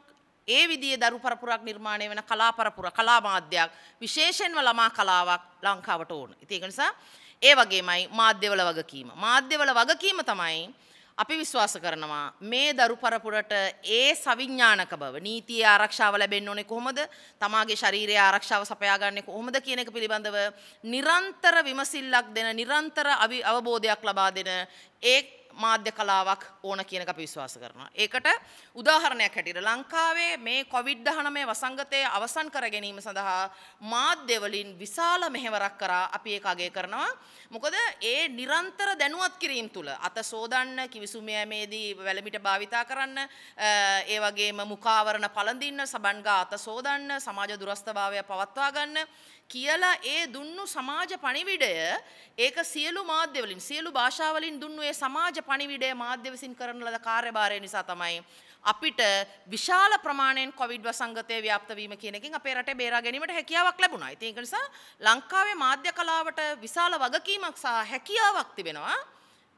ඒ විදිේ දරු පරපුරක් නිර්මාණය වෙන කලා පරපුර කලා මාධ්‍යයක් විශේෂෙන්ව ළමා කලාවක් ලංකාවට ඕන. ඉතික නිසා ඒ වගේමයි මාධ්‍යවල වගකීම. මාධ්‍යවල වගකීම තමයි අපි විශ්වාස කරනවා මේ දරු පරපුරට ඒ සවිඥානක බව නීතිය ආරක්ෂාව ලැබෙන්න ඕනේ කොහොමද? තමාගේ ශරීරය ආරක්ෂාව සපයාගන්නේ කොහොමද කියන එක පිළිබඳව නිරන්තර විමසිල්ලක් දෙන නිරන්තර අවබෝධයක් ලබා දෙන ඒ මාධ්‍ය කලාවක් ඕන කියනක අපි විශ්වාස කරනවා. ඒකට උදාහරණයක් හැටියට ලංකාවේ මේ කොවිඩ් 19 වසංගතය අවසන් කර ගැනීම සඳහා මාධ්‍ය වලින් විශාල මෙහෙවරක් කරා අපි ඒක අගය කරනවා. මොකද ඒ නිරන්තර දැනුවත් කිරීම තුළ අත සෝදන්න, කිවිසුම යෑමේදී වැලමිට භාවිතා කරන්න, ඒ වගේම මුඛාවරණ පළඳින්න, සබන්ගා අත සෝදන්න, සමාජ දුරස්ථභාවය පවත්වා ගන්න කියලා ඒ දුන්නු සමාජ පණිවිඩය ඒක සියලු මාධ්‍යවලින් සියලු භාෂාවලින් දුන්නු ඒ සමාජ පණිවිඩය මාධ්‍ය විසින් කරන ලද කාර්යභාරය නිසා තමයි අපිට විශාල ප්‍රමාණයෙන් කොවිඩ් වසංගතය ව්‍යාප්ත වීම කියන එකෙන් අපේ රටේ බේරා ගැනීමට හැකියාවක් ලැබුණා. ඉතින් ඒක නිසා ලංකාවේ මාධ්‍ය කලාවට විශාල වගකීමක් සහ හැකියාවක් තිබෙනවා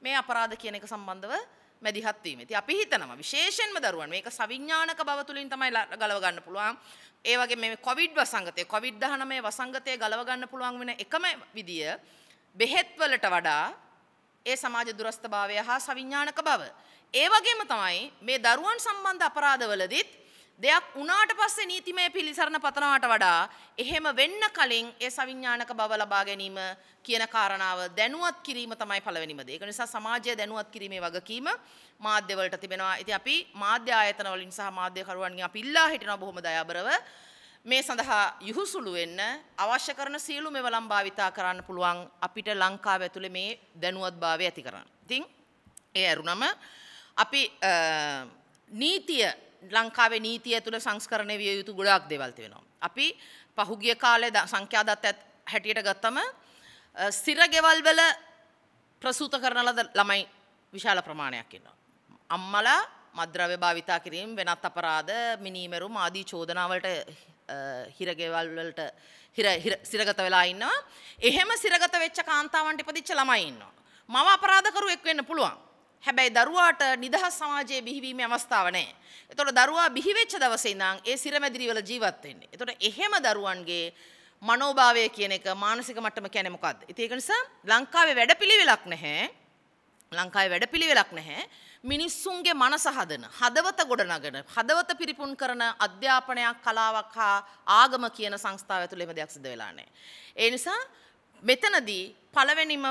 මේ අපරාධ කියන එක සම්බන්ධව මැදිහත් වීම. ඉතින් අපි හිතනවා විශේෂයෙන්ම දරුවන් මේක සවිඥානික බව තුලින් තමයි ගලව ගන්න පුළුවන්. ඒ වගේ මේ කොවිඩ් වසංගතය, කොවිඩ් 19 වසංගතය ගලව ගන්න පුළුවන් වෙන එකම විදිය බෙහෙත් වලට වඩා ඒ සමාජ දුරස්ථභාවය හා සවිඥානික බව. ඒ වගේම තමයි මේ දරුවන් සම්බන්ධ අපරාධවලදීත් දෙයක් වුණාට පස්සේ නීතිමය පිළිසරණ පතනවාට වඩා එහෙම වෙන්න කලින් ඒ සවිඥානික බව ලබා ගැනීම කියන කාරණාව දැනුවත් කිරීම තමයි පළවෙනිම දේ. ඒක නිසා සමාජය දැනුවත් කිරීමේ වගකීම මාධ්‍යවලට තිබෙනවා. ඉතින් අපි මාධ්‍ය ආයතන වලින් සහ මාධ්‍යකරුවන්ගෙන් අපි ඉල්ලා හිටිනවා බොහොම දයාබරව මේ සඳහා යහුසුළු වෙන්න අවශ්‍ය කරන සියලු මෙවලම් භාවිතා කරන්න පුළුවන් අපිට ලංකාව ඇතුලේ මේ දැනුවත්භාවය ඇති කරන්න. ඉතින් ඒ අරුණම අපි නීතිය ලංකාවේ නීතිය තුළ සංස්කරණය විය යුතු ගොඩක් දේවල් තියෙනවා. අපි පහුගිය කාලේ සංඛ්‍යාදත් හැටියට ගත්තම ස්ථිර ගෙවල් වල ප්‍රසූත කරන ලද ළමයි විශාල ප්‍රමාණයක් ඉන්නවා. අම්මලා මද්‍රව්‍ය භාවිතා කිරීම වෙනත් අපරාධ මිනීමැරුම් ආදී චෝදනාවලට හිරගෙවල් වලට සිරගත වෙලා ඉන්නවා. එහෙම සිරගත වෙච්ච කාන්තාවන්ට ඉපදිච්ච ළමයි ඉන්නවා. මම අපරාධකරුවෙක් වෙන්න පුළුවන්. හැබැයි දරුවාට නිදහස් සමාජයේ බිහිවීමේ අවස්ථාව නැහැ. එතකොට දරුවා බිහිවෙච්ච දවසේ ඉඳන් ඒ සිරමැදිරිවල ජීවත් වෙන්නේ. එතකොට එහෙම දරුවන්ගේ මනෝභාවය කියන එක මානසික මට්ටම කියන්නේ මොකද්ද? ඉතින් ඒක නිසා ලංකාවේ වැඩපිළිවෙලක් නැහැ. ලංකාවේ වැඩපිළිවෙලක් නැහැ. මිනිස්සුන්ගේ මනස හදන, හදවත ගොඩනගන, හදවත පිරිපුන් කරන අධ්‍යාපනයක්, කලාවක් හා ආගම කියන සංස්ථාව ඇතුළේ එහෙම දෙයක් සිදු වෙලා නැහැ. ඒ නිසා මෙතනදී පළවෙනිම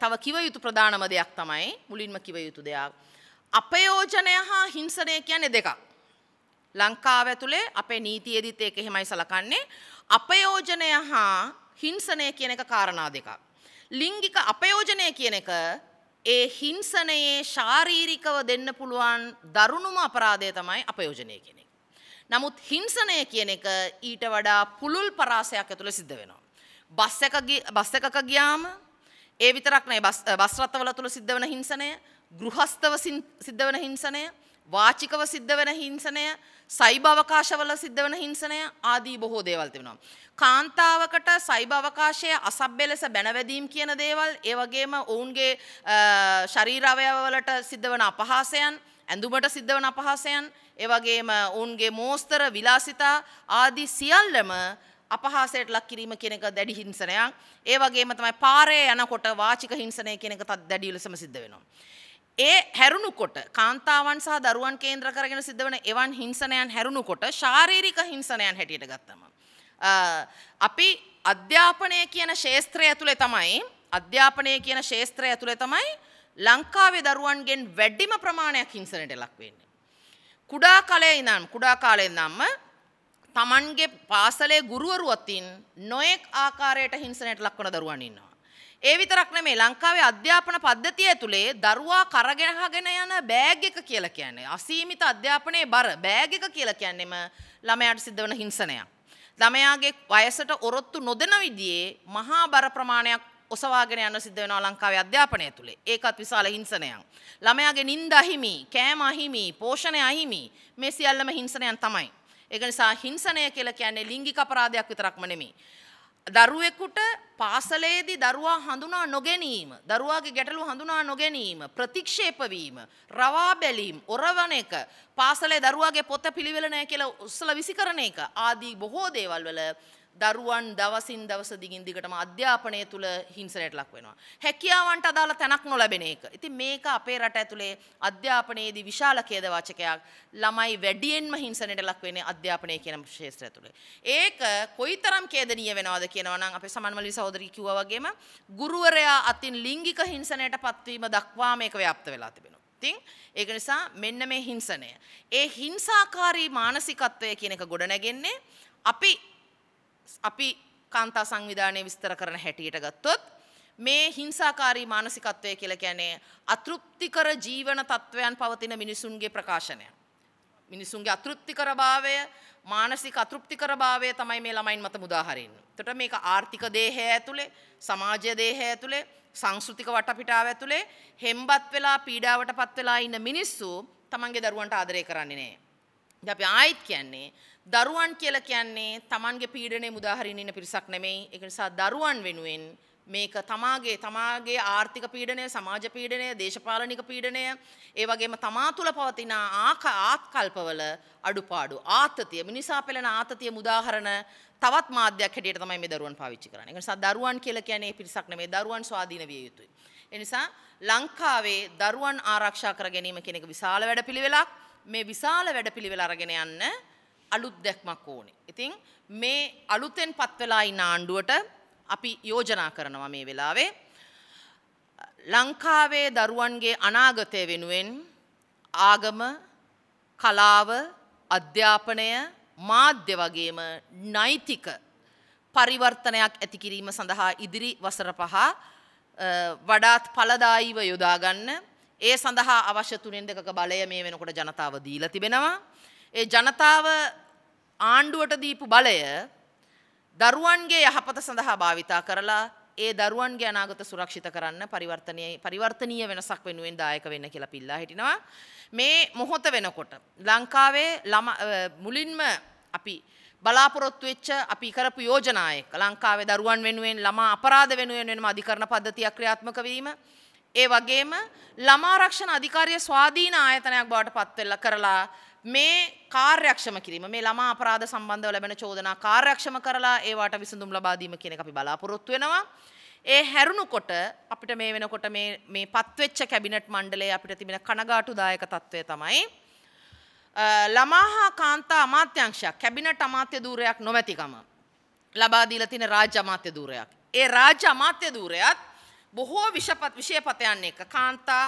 තව කිව යුතු ප්‍රධානම දෙයක් තමයි මුලින්ම කිව යුතු දෙයක්. අපයෝජනය හා හිංසනය කියන්නේ දෙකක්. ලංකාව ඇතුළේ අපේ නීතියේදිත් ඒක එහෙමයි සලකන්නේ. අපයෝජනය හා හිංසනය කියන එක කාරණා දෙකක්. ලිංගික අපයෝජනය කියන එක ඒ හිංසනයේ ශාරීරිකව දෙන්න පුළුවන් දරුණුම අපරාධය තමයි අපයෝජනය කියන එක. නමුත් හිංසනය කියන එක ඊට වඩා පුළුල් පරාසයක් ඇතුළ සිද්ධ වෙනවා. බස් එක බස් එකක ගියාම ඒ විතරක් නෙවෙයි බස් රථවල තුල සිද්ධ වෙන හිංසනය, ගෘහස්තව සිද්ධ වෙන හිංසනය, වාචිකව සිද්ධ වෙන හිංසනය, සයිබ අවකාශවල සිද්ධ වෙන හිංසනය ආදී බොහෝ දේවල් තිබෙනවා. කාන්තාවකට සයිබ අවකාශයේ අසභ්‍ය ලෙස බැනවැදීම් කියන දේවල්, ඒ වගේම ඔවුන්ගේ ශරීර අවයවවලට සිද්ධ වෙන අපහාසයන්, ඇඳුමට සිද්ධ වෙන අපහාසයන්, ඒ වගේම ඔවුන්ගේ මෝස්තර විලාසිතා ආදී සියල්ලම අපහාසයට ලක් කිරීම කියන එක දැඩි හිංසනයක්. ඒ වගේම තමයි පාරේ යනකොට වාචික හිංසනය කියන එක තත් දැඩි ලෙසම සිද්ධ වෙනවා. ඒ හැරුණුකොට කාන්තාවන් සහ දරුවන් කේන්ද්‍ර කරගෙන සිද්ධ වෙන එවන් හිංසනයන් හැරුණුකොට ශාරීරික හිංසනයන් හැටියට ගත්තම අපි අධ්‍යාපනය කියන ශාස්ත්‍රය ඇතුලේ තමයි අධ්‍යාපනය කියන ශාස්ත්‍රය ඇතුලේ තමයි ලංකාවේ දරුවන්ගෙන් වැඩිම ප්‍රමාණයක් හිංසනයට ලක් වෙන්නේ. කුඩා කාලයේ ඉඳන් කුඩා කාලේ ඉඳන්ම තමන්ගේ පාසලේ ගුරුවරුවතින් නොයෙක් ආකාරයට හිංසනයට ලක්වන දරුවන් ඉන්නවා. ඒ විතරක් නෙමේ ලංකාවේ අධ්‍යාපන පද්ධතිය ඇතුලේ දරුවා කරගෙනහගෙන යන බෑග් එක කියලා කියන්නේ අසීමිත අධ්‍යාපනයේ බර බෑග් එක කියලා කියන්නේම ළමයාට සිද්ධ වන හිංසනයක්. ළමයාගේ වයසට ඔරොත්තු නොදෙන විදිහේ මහා බර ප්‍රමාණයක් ඔසවාගෙන යන සිද්ධ වෙනවා ලංකාවේ අධ්‍යාපනය තුලේ. ඒකත් විශාල හිංසනයක්. ළමයාගේ නිින්ද අහිමි, කෑම අහිමි, පෝෂණය අහිමි මේ සියල්ලම හිංසනයන් තමයි. ඒක නිසා හිංසනය කියලා කියන්නේ ලිංගික අපරාධයක් විතරක්ම නෙමෙයි. දරුවෙකුට පාසලේදී දරුවා හඳුනා නොගැනීම, දරුවාගේ ගැටලු හඳුනා නොගැනීම, ප්‍රතික්ෂේප වීම, රවා බැලීම, ඔරවන එක, පාසලේ දරුවාගේ පොත පිළිවෙල නැහැ කියලා උස්සලා විසිකරන එක ආදී බොහෝ දේවල් වල දරුවන් දවසින් දවස දිගින් දිගටම අධ්‍යාපනය තුළ හිංසනයට ලක් වෙනවා. හැකියාවන්ට අදාළ තැනක් නොලැබෙන එක. ඉතින් මේක අපේ රට ඇතුලේ අධ්‍යාපනයේදී විශාල ඛේදවාචකයක්. ළමයි වැඩියෙන්ම හිංසනයට ලක් වෙන්නේ අධ්‍යාපනය කියන ක්ෂේත්‍රය තුළ. ඒක කොයිතරම් ඛේදනීය වෙනවද කියනවා නම් අපේ සමන්මලි සහෝදරිය කිව්වා වගේම ගුරුවරයා අතින් ලිංගික හිංසනයට පත්වීම දක්වා මේක ව්‍යාප්ත වෙලා තිබෙනවා. ඉතින් ඒක නිසා මෙන්න මේ හිංසනය. ඒ හිංසාකාරී මානසිකත්වය කියන එක ගොඩනැගෙන්නේ අපි අපි කාන්තා සංවිධානය විස්තර කරන හැටියට ගත්තොත් මේ හිංසාකාරී මානසිකත්වය කියලා කියන්නේ අතෘප්තිකර ජීවන තත්ත්වයන් පවතින මිනිසුන්ගේ ප්‍රකාශනය. මිනිසුන්ගේ අතෘප්තිකර භාවය මානසික අතෘප්තිකර භාවය තමයි මේ ළමයින් මත මුදාහරින්න. එතකොට මේක ආර්ථික දේහය ඇතුලේ, සමාජ දේහය ඇතුලේ, සංස්කෘතික වටපිටාව ඇතුලේ හෙම්බත් වෙලා පීඩාවටපත් වෙලා ඉන්න මිනිස්සු තමන්ගේ දරුවන්ට ආදරය කරන්නේ නැහැ. ඉතින් අපි ආයෙත් කියන්නේ දරුවන් කියලා කියන්නේ Tamanගේ පීඩනය මුදාහරින්න ඉන්න පිරිසක් නෙමෙයි. ඒක නිසා දරුවන් වෙනුවෙන් මේක තමාගේ තමාගේ ආර්ථික පීඩනය සමාජ පීඩනය දේශපාලනික පීඩනය ඒ වගේම තමා තුළ පවතින ආක ආත්කල්පවල අඩුපාඩු ආතතිය මිනිසා පෙළෙන ආතතිය මුදාහරණ තවත් මාධ්‍යයක් හැටියට තමයි මේ දරුවන් පාවිච්චි කරන්නේ. ඒ නිසා දරුවන් කියලා කියන්නේ පිරිසක් නෙමෙයි දරුවන් ස්වාධීන විය යුතුයි. ඒ නිසා ලංකාවේ දරුවන් ආරක්ෂා කර ගැනීම කියන එක විශාල වැඩපිළිවෙලක්. මේ විශාල වැඩපිළිවෙල අරගෙන යන්න අලුත් දැක්මක් ඕනේ. ඉතින් මේ අලුතෙන් පත් වෙලා ඉන්න ආණ්ඩුවට අපි යෝජනා කරනවා මේ වෙලාවේ ලංකාවේ දරුවන්ගේ අනාගතය වෙනුවෙන් ආගම කලාව අධ්‍යාපනය මාධ්‍ය වගේම නෛතික පරිවර්තනයක් ඇති කිරීම සඳහා ඉදිරි වසර පහ වඩාත් ඵලදායීව යොදා ගන්න ඒ සඳහා අවශ්‍ය තුනෙන් දෙකක බලය මේ වෙනකොට ජනතාව දීලා තිබෙනවා ඒ ජනතාව ආණ්ඩුවට දීපු බලය දරුවන්ගේ යහපත සඳහා භාවිතා කරලා ඒ දරුවන්ගේ අනාගත සුරක්ෂිත කරන්න පරිවර්තනය පරිවර්තනීය වෙනසක් වෙනුවෙන් දායක වෙන්න කියලා පිල්ලා හිටිනවා මේ මොහොත වෙනකොට ලංකාවේ ළම මුලින්ම අපි බලාපොරොත්තු වෙච්ච අපි කරපු යෝජනා එක්ක ලංකාවේ දරුවන් වෙනුවෙන් ළමා අපරාධ වෙනුවෙන් වෙනම අධිකරණ පද්ධතියක් ක්‍රියාත්මක වීම ඒ වගේම ළමා රක්ෂණ අධිකාරිය ස්වාධීන ආයතනයක් බවට පත් කරලා මේ කාර්යක්ෂම කිරීම මේ ළමා අපරාධ සම්බන්ධව ලැබෙන චෝදනා කාර්යක්ෂම කරලා ඒවාට විසඳුම් ලබා දීම කියන එක අපි බලාපොරොත්තු වෙනවා. ඒ හැරුණුකොට අපිට මේ වෙනකොට මේ මේ පත්වෙච්ච කැබිනට් මණ්ඩලයේ අපිට තිබෙන කනගාටුදායක තත්ත්වය තමයි ළමා හා කාන්තා අමාත්‍යංශයක් කැබිනට් අමාත්‍ය ධූරයක් නොමැතිකම ලබා දීලා තියෙන රාජ්‍ය අමාත්‍ය ධූරයක්. ඒ රාජ්‍ය අමාත්‍ය ධූරයත් බොහෝ විෂපත් විෂයපතයන් එක්ක කාන්තා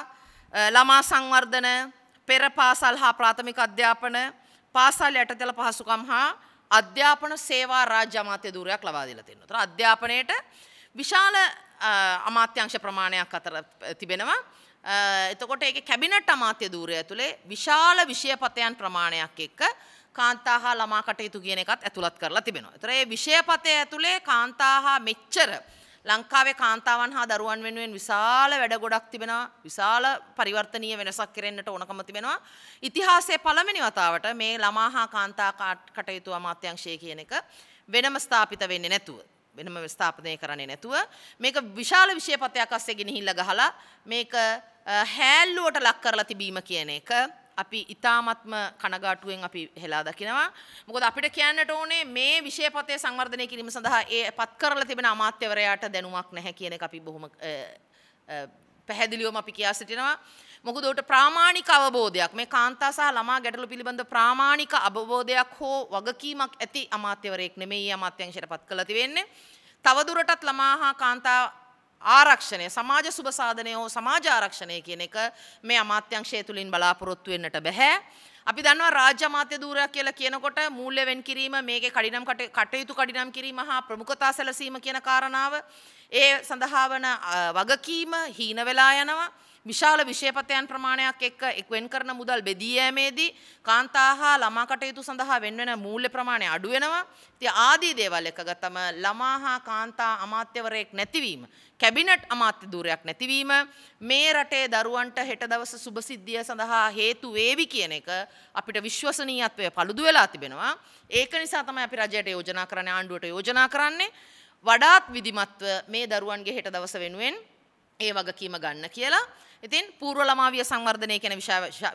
ළමා සංවර්ධන පෙර පාසල් හා ප්‍රාථමික අධ්‍යාපන පාසල් යටතල පහසුකම් හා අධ්‍යාපන සේවා රාජ්‍ය අමාත්‍ය ධූරයක් ලබා දීලා තියෙනවා. ඒතර අධ්‍යාපනයේට විශාල අමාත්‍යංශ ප්‍රමාණයක් අතර තිබෙනවා. එතකොට ඒකේ කැබිනට් අමාත්‍ය ධූරය ඇතුලේ විශාල විෂයපතයන් ප්‍රමාණයක් එක්ක කාන්තා හා ළමා කටයුතු කියන එකත් ඇතුළත් කරලා තිබෙනවා. ඒතර මේ විෂයපතය ඇතුලේ කාන්තා හා මෙච්චර ලංකාවේ කාන්තාවන් හා දරුවන් වෙනුවෙන් විශාල වැඩ ගොඩක් තිබෙනවා විශාල පරිවර්තනීය වෙනසක් කෙරෙන්නට ඕනකම තිබෙනවා ඉතිහාසයේ පළවෙනි වතාවට මේ ළමා හා කාන්තා කටයුතු අමාත්‍යංශය කියන එක වෙනම ස්ථාපිත වෙන්නේ නැතුව වෙනම ස්ථාපනය කරන්නේ නැතුව මේක විශාල විෂයපතයක් අස්සේ ගෙනහිල්ලා ගහලා මේක හැල්ලුවට ලක් කරලා තිබීම කියන එක අපි ඉතාමත්ම කනගාටුවෙන් අපි හෙලා දකිනවා. මොකද අපිට කියන්නට ඕනේ මේ විෂයපතය සංවර්ධනය කිරීම සඳහා ඒ පත් කරලා තිබෙන අමාත්‍යවරයාට දැනුමක් නැහැ කියන එක අපි බොහොම පැහැදිලිවම අපි කියා සිටිනවා. මොකද ඔට ප්‍රාමාණික අවබෝධයක් මේ කාන්තා සහ ළමා ගැටලු පිළිබඳ ප්‍රාමාණික අවබෝධයක් හෝ වගකීමක් ඇති අමාත්‍යවරයෙක් නෙමෙයි අමාත්‍යංශයට පත් කළ තිබෙන්නේ. තවදුරටත් ළමා හා කාන්තා ආරක්ෂණය සමාජ සුභ සාධනය හෝ සමාජ ආරක්ෂණය කියන එක මේ අමාත්‍යංශය තුළින් බලාපොරොත්තු වෙන්නට බැහැ. අපි දන්නවා රාජ්‍ය අමාත්‍ය ධූරයක් කියලා කියනකොට මූල්‍ය වෙන් කිරීම මේකේ කඩිනම් කටයුතු කඩිනම් කිරීම හා ප්‍රමුඛතා සැලසීම කියන කාරණාව ඒ සඳහා වන වගකීම හීන වෙලා යනවා. විශාල විශේපතයන් ප්‍රමාණයක් එක්ක එක් වෙන් කරන මුදල් බෙදී යෑමේදී කාන්තා හා ළමා කටයුතු සඳහා වෙන්වෙන මූල්‍ය ප්‍රමාණය අඩු වෙනවා. ඉතින් ආදී දේවල් එක ගතම ළමා හා කාන්තා අමාත්‍යවරයෙක් නැතිවීම, කැබිනට් අමාත්‍ය ධූරයක් නැතිවීම මේ රටේ දරුවන්ට හෙට දවස සුභසිද්ධිය සඳහා හේතු වේවි කියන එක අපිට විශ්වසනීයත්වය paludu වෙලා තිබෙනවා. ඒක නිසා තමයි අපි රජයට යෝජනා කරන්නේ ආණ්ඩුවට යෝජනා කරන්නේ. වඩාත් විධිමත්ව මේ දරුවන්ගේ හෙට දවස වෙනුවෙන් ඒ වගකීම ගන්න කියලා. ඉතින් පූර්ව ළමාවිය සංවර්ධනය කියන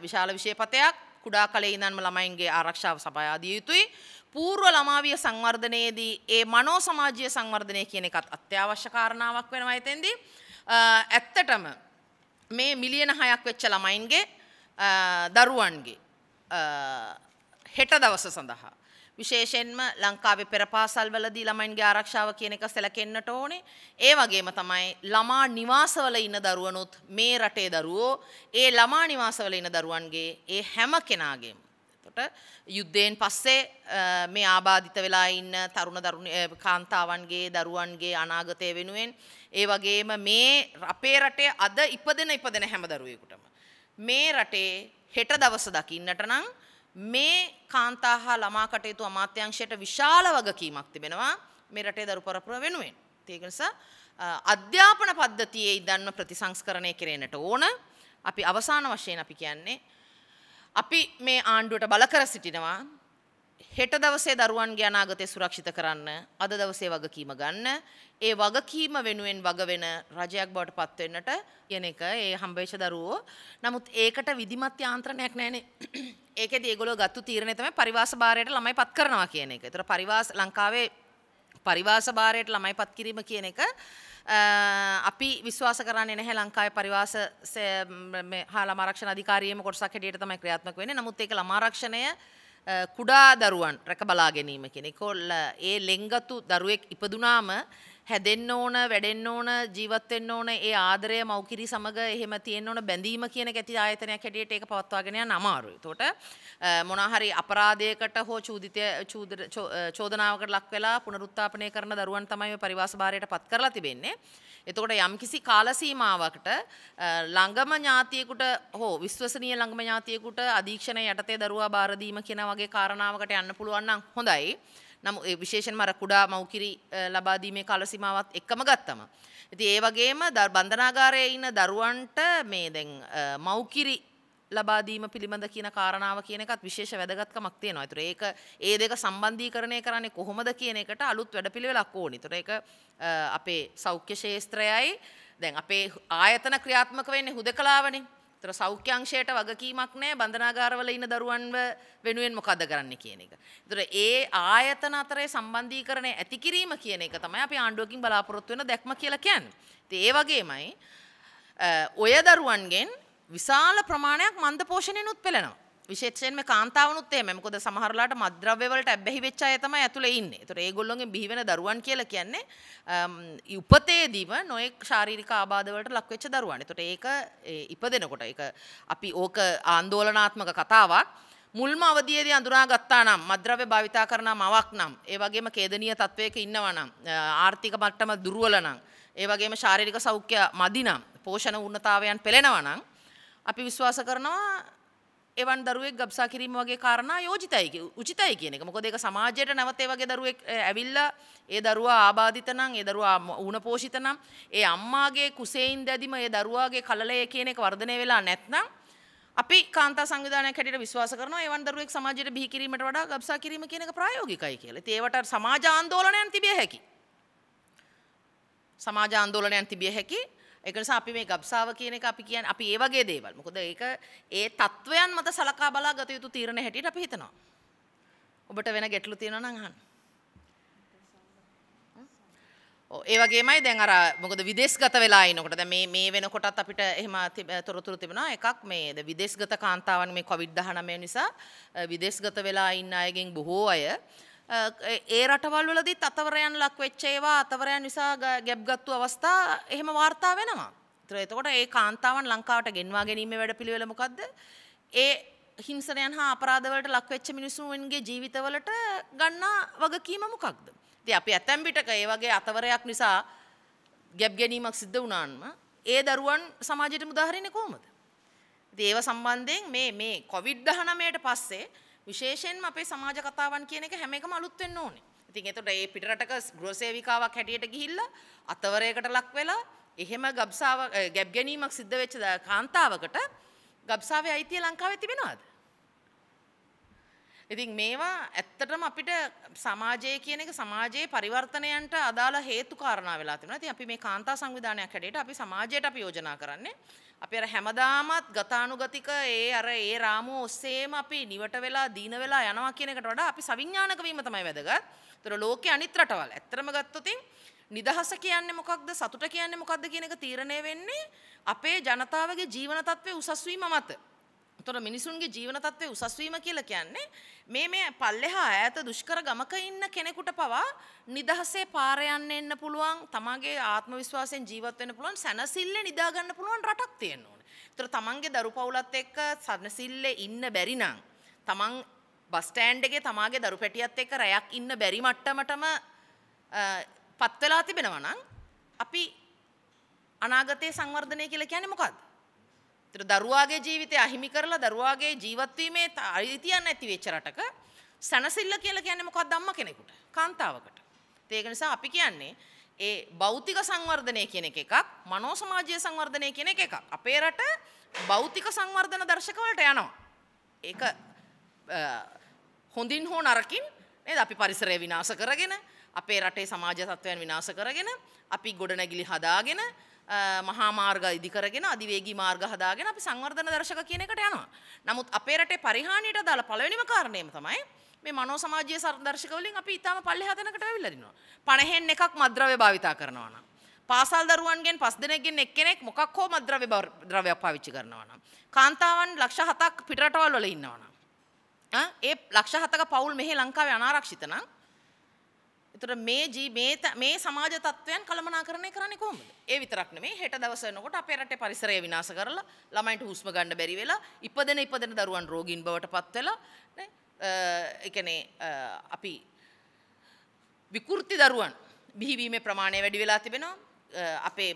විශාල විෂයපතයක් කුඩා කලේ ඉඳන්ම ළමයින්ගේ ආරක්ෂාව සපයා දිය යුතුයි. පූර්ව ළමාවිය සංවර්ධනයේදී ඒ මනෝ සමාජීය සංවර්ධනය කියන එකත් අත්‍යවශ්‍ය කාරණාවක් වෙනවා එතෙන්දී. ඇත්තටම මේ මිලියන 6ක් වෙච්ච ළමයින්ගේ දරුවන්ගේ හෙට දවස සඳහා විශේෂෙන්ම ලංකාවේ පෙරපාසල්වලදී ළමයින්ගේ ආරක්ෂාව කියන එක සැලකෙන්නට ඕනේ. ඒ වගේම තමයි ළමා නිවාසවල ඉන්න දරුවනුත් මේ රටේ දරුවෝ ඒ ළමා නිවාසවල ඉන්න දරුවන්ගේ ඒ හැම කෙනාගේම එතකොට යුද්ධයෙන් පස්සේ මේ ආබාධිත වෙලා ඉන්න තරුණ දරුණ කාන්තාවන්ගේ දරුවන්ගේ අනාගතය වෙනුවෙන් ඒ වගේම මේ අපේ රටේ අද ඉපදෙන ඉපදෙන හැම දරුවෙකුටම මේ රටේ හෙට දවස දකින්නට නම් මේ කාන්තා හා ළමා කටයුතු අමාත්‍යංශයට විශාල වගකීමක් තිබෙනවා මේ රටේ දරු පරපුර වෙනුවෙන්. ඒක නිසා අධ්‍යාපන පද්ධතියේ ඉදන්ම ප්‍රතිසංස්කරණය කිරීමට ඕන. අපි අවසාන වශයෙන් අපි කියන්නේ අපි මේ ආණ්ඩුවට බල කර සිටිනවා හෙට දවසේ දරුවන්ගේ අනාගතය සුරක්ෂිත කරන්න අද දවසේ වගකීම ගන්න ඒ වගකීම වෙනුවෙන් වග වෙන රජයක් බවට පත්වෙන්නට කියන එක ඒ හම්බේෂ දරුවෝ නමුත් ඒකට විධිමත් යාන්ත්‍රණයක් නෑනේ ඒකෙදි ඒගොල්ලෝ ගත්තු තීරණය තමයි පරිවාස භාරයට ළමයි පත් කරනවා කියන එක. ඒතර පරිවාස ලංකාවේ පරිවාස භාරයට ළමයි පත් කිරීම කියන එක අපි විශ්වාස කරන්නේ නැහැ ලංකාවේ පරිවාස හා ළමා ආරක්ෂණ අධිකාරියේම කොටසක් හැටියට තමයි ක්‍රියාත්මක වෙන්නේ. නමුත් ඒක ළමා ආරක්ෂණය කුඩා දරුවන් රැක බලා ගැනීම කෙනෙ කොල්ල ඒ ලෙංගතු දරුවෙක් ඉපදුනාම හැදෙන්න ඕන වැඩෙන්න ඕන ජීවත්වෙන්න ඕන ඒ ආදරය මෞකිරි සමඟ එහෙම තියෙන්න ඕන බැඳීම කියන ඇති ආයතනයක් හැටියට ඒක පවත්වාගෙන යන අමාරුයි. එතකොට මොනහරි අපරාධයකට හෝ චූදිතය චෝදනාවකට ලක් වෙලා පුනරුත්ථාපනය කරන දරුවන් තමයි මේ පරිවාස භාරයට පත් කරලා තිබෙන්නේ. එතකොට යම්කිසි කාල සීමාවකට ළඟම ඥාතියෙකුට හෝ විශ්වසනීය ළඟම ඥාතියෙකුට අධීක්ෂණ යටතේ දරුවා බාර දීම කියන වගේ කාරණාවකට යන්න පුළුවන් නම් හොඳයි. නම් විශේෂෙන් මර කුඩා මව්කිරි ලබාදීමේ කාලසිමාවත් එක්කම ගත්තම. ඉති ඒ වගේම දර් බන්ධනාගාරය ඉන්න දරුවන්ට මේ දැන් මව්කිරි ලබාදීම පිළිබඳ කියන කාරණාව කියන එකත් විශේෂ වැදගත්කමක් තියෙනවා. ඒතර ඒක ඒ දෙක සම්බන්ධීකරණය කරන්නේ කොහොමද කියන එකට අලුත් වැඩපිළිවෙලක් ඕනි. ඒතර ඒක අපේ සෞඛ්‍ය ශාස්ත්‍රයයි දැන් අපේ ආයතන ක්‍රියාත්මක වෙන්නේ හුදකලාවනේ. තර සෞඛ්‍යංශයට වගකීමක් නෑ බඳනාගාරවල ඉන්න දරුවන්ව වෙනුවෙන් මොකද කරන්න කියන එක. තුර ඒ ආයතන අතරේ සම්බන්ධීකරණය ඇති කිරීම කියන එක තමයි අපි ආණ්ඩුවකින් බලාපොරොත්තු වෙන දැක්ම කියලා කියන්නේ. ඉතින් ඒ වගේමයි ඔය දරුවන්ගෙන් විශාල ප්‍රමාණයක් මන්ද පෝෂණයනුත් පෙළෙනවා. විශේෂයෙන්ම කාන්තාවනුත් එහෙම. මොකද සමහරලාට මත්ද්‍රව්‍ය වලට ඇබ්බැහි වෙච්ච අය තමයි ඇතුලේ ඉන්නේ. ඒතර ඒගොල්ලොන්ගෙන් බිහි වෙන දරුවන් කියලා කියන්නේ උපතේදීම නොඑක් ශාරීරික ආබාධ වලට ලක් වෙච්ච දරුවන්. ඒතර ඒක ඉපදෙනකොට ඒක අපි ඕක ආందోලනාත්මක කතාවක්. මුල්ම අවධියේදී අඳුනා ගත්තා නම් මද්‍රව්‍ය භාවිතා කරන මවක් නම් ඒ වගේම ඛේදනීය තත්වයක ඉන්නවා නම් ආර්ථික මට්ටම දුර්වල නම් ඒ වගේම ශාරීරික සෞඛ්‍ය මදි නම් පෝෂණ උන්නතාවයන් පෙළෙනවා නම් අපි විශ්වාස කරනවා එවන් දරුවෙක් ගබ්සා කිරීම වගේ කාරණා යෝජිතයි උචිතයි කියන එක. මොකද ඒක සමාජයට නැවත ඒ වගේ දරුවෙක් ඇවිල්ලා ඒ දරුවා ආබාධිත නම් ඒ දරුවා වුණ පෝෂිත නම් ඒ අම්මාගේ කුසෙයින් දැදිම ඒ දරුවාගේ කලලය කියන එක වර්ධනය වෙලා නැත්නම් අපි කාන්තා සංවිධානයක් හැටියට විශ්වාස කරනවා එවන් දරුවෙක් සමාජයට බිහි කිරීමට වඩා ගබ්සා කිරීම කියන එක ප්‍රායෝගිකයි කියලා. ඒවට සමාජ ආందోලනයන් තිබිය හැකියි. සමාජ ආන්දෝලනයන් තිබිය හැකි එකනිසා අපි මේ ගබ්සාාව කියන එක අපි කියන් අපි ඒ වගේ දේවල් මොකද ඒක ඒ තත්ත්වයන් මත සලකා බලා ගත යුතු තීරණ හැටියට අපි හිතනවා. ඔබට වෙන ගැටලු තියෙනවා නම් අහන්න. ඒ වගේමයි දැන් අර මොකද විදේශගත වෙලා ඉනකොට දැන් මේ මේ වෙනකොටත් අපිට එහෙම තොරතුරු තිබෙනවා එකක් මේ විදේශගත කාන්තාවන් මේ කොවිඩ් 19 නිසා විදේශගත වෙලා ඉන්න අයගෙන් බොහෝ අය ඒ රටවල් වලදීත් අතවරයන් ලක් වෙච්ච ඒවා අතවරයන් නිසා ගැබ් ගත්තු අවස්ථා එහෙම වාර්තා වෙනවා. එතකොට ඒ කාන්තාවන් ලංකාවට ගෙන්වා ගැනීම වැඩපිළිවෙල මොකද්ද? ඒ හිංසනයන් හා අපරාධවලට ලක්වෙච්ච මිනිසුන්ගේ ජීවිතවලට ගන්නා වගකීම මොකක්ද? ඉතින් අපි ඇතැම් විටක ඒ වගේ අතවරයක් නිසා ගැබ් ගැනීමක් සිද්ධ වුණාම ඒ දරුවන් සමාජයට මුදාහරින්නේ කොහොමද? ඉතින් ඒව සම්බන්ධයෙන් මේ මේ කොවිඩ් 19ට පස්සේ විශේෂයෙන්ම අපේ සමාජ කතාවන් කියන එක හැම එකම අලුත් වෙන්න ඕනේ. ඉතින් එතකොට ඒ පිටරටක ගෘහසේවිකාවක් හැටියට ගිහිල්ලා අතවරයකට ලක් වෙලා එහෙම ගබ්සාව ගැබ් ගැනීමක් සිද්ධ වෙච්ච කාන්තාවකට ගබ්සාවේ අයිතිය ලංකාවේ තිබෙනවද? ඉතින් මේවා ඇත්තටම අපිට සමාජය කියන එක සමාජයේ පරිවර්තනයන්ට අදාළ හේතු කාරණා වෙලා තිබෙනවා. ඉතින් අපි මේ කාන්තා සංවිධානයක් හැටියට අපි සමාජයට අපි යෝජනා කරන්නේ අපි අර හැමදාමත් ගතානුගතික ඒ අර ඒ රාමුව ඔස්සේම අපි නිවට වෙලා දීන වෙලා යනවා කියන එකට වඩා අපි සවිඥානික වීම තමයි වැදගත්. ඒතර ලෝකේ අනිත් රටවල් ඇත්තම ගත්තොත් නිදහස කියන්නේ මොකක්ද සතුට කියන්නේ මොකක්ද කියන එක තීරණය වෙන්නේ අපේ ජනතාවගේ ජීවන තත්ත්වයේ උසස් වීම මත. තොර මිනිසුන්ගේ ජීවන තත්ත්වය උසස්වීම කියලා කියන්නේ මේ මේ පල්ලෙහා ඈත දුෂ්කර ගමක ඉන්න කෙනෙකුට පවා නිදහසේ පාර යන්න එන්න පුළුවන් තමාගේ ආත්ම විශ්වාසයෙන් ජීවත් වෙන්න පුළුවන් සැනසille නිදා ගන්න පුළුවන් රටක් තියෙන්න ඕනේ. ඒතර තමන්ගේ දරු පවුලත් එක්ක සැනසille ඉන්න බැරි නම් තමන් බස් ස්ටෑන්ඩ් එකේ තමාගේ දරු පැටියත් එක්ක රැයක් ඉන්න බැරි මට්ටමටම පත් වෙලා තිබෙනවා නම් අපි අනාගතයේ සංවර්ධනය කියලා කියන්නේ මොකද්ද? ඒතර දරුවාගේ ජීවිතය අහිමි කරලා දරුවාගේ ජීවත්වීමේ අයිතියක් නැති වෙච්ච රටක සැනසෙල්ල කියලා කියන්නේ මොකක්ද අම්මා කෙනෙකුට? කාන්තාවකට. ඒක නිසා අපි කියන්නේ ඒ භෞතික සංවර්ධනය කියන එක එකක්, මනෝ සමාජීය සංවර්ධනය කියන එක එකක්. අපේ රට භෞතික සංවර්ධන දර්ශක වලට යනවා. ඒක හොඳින් හෝ නරකින් නේද අපි පරිසරය විනාශ කරගෙන අපේ රටේ සමාජ තත්ත්වයන් විනාශ කරගෙන අපි ගොඩනැගිලි හදාගෙන මහා මාර්ග ඉදිකරගෙන අධිවේගී මාර්ග හදාගෙන අපි සංවර්ධන දර්ශක කියන එකට යනවා. නමුත් අපේ රටේ පරිහානියට දාලා පළවෙනිම කාරණේම තමයි මේ මනෝ සමාජීය දර්ශක වලින් අපි ඊටාම පල්ලෙහා තැනකට ඇවිල්ලා දිනවා. පණහෙන් එකක් මද්ද්‍රව්‍ය භාවිතා කරනවා නම් පාසල් දරුවන්ගෙන් පස් දෙනෙක්ගෙන් එක්කෙනෙක් මොකක් හෝ මද්ද්‍රව්‍ය ද්‍රව්‍යයක් පාවිච්චි කරනවා නම් කාන්තාවන් ලක්ෂ 7ක් පිටරටවල් වල ඉන්නවා නම් ඒ ලක්ෂ 7ක පවුල් මෙහි ලංකාවේ අනාරක්ෂිත නම් එතකොට මේ ජී මේ මේ සමාජ තත්ත්වයන් කළමනාකරණය කරන්නේ කොහොමද? ඒ විතරක් නෙමෙයි හෙට දවස වෙනකොට අපේ රටේ පරිසරය විනාශ කරලා ළමයින්ට හුස්ම ගන්න බැරි වෙලා ඉපදෙන ඉපදෙන දරුවන් රෝගීන් බවට පත් වෙලා නේ ඒ කියන්නේ අපි විකෘති දරුවන් බිහිවීමේ ප්‍රමාණය වැඩි වෙලා තිබෙනවා. අපේ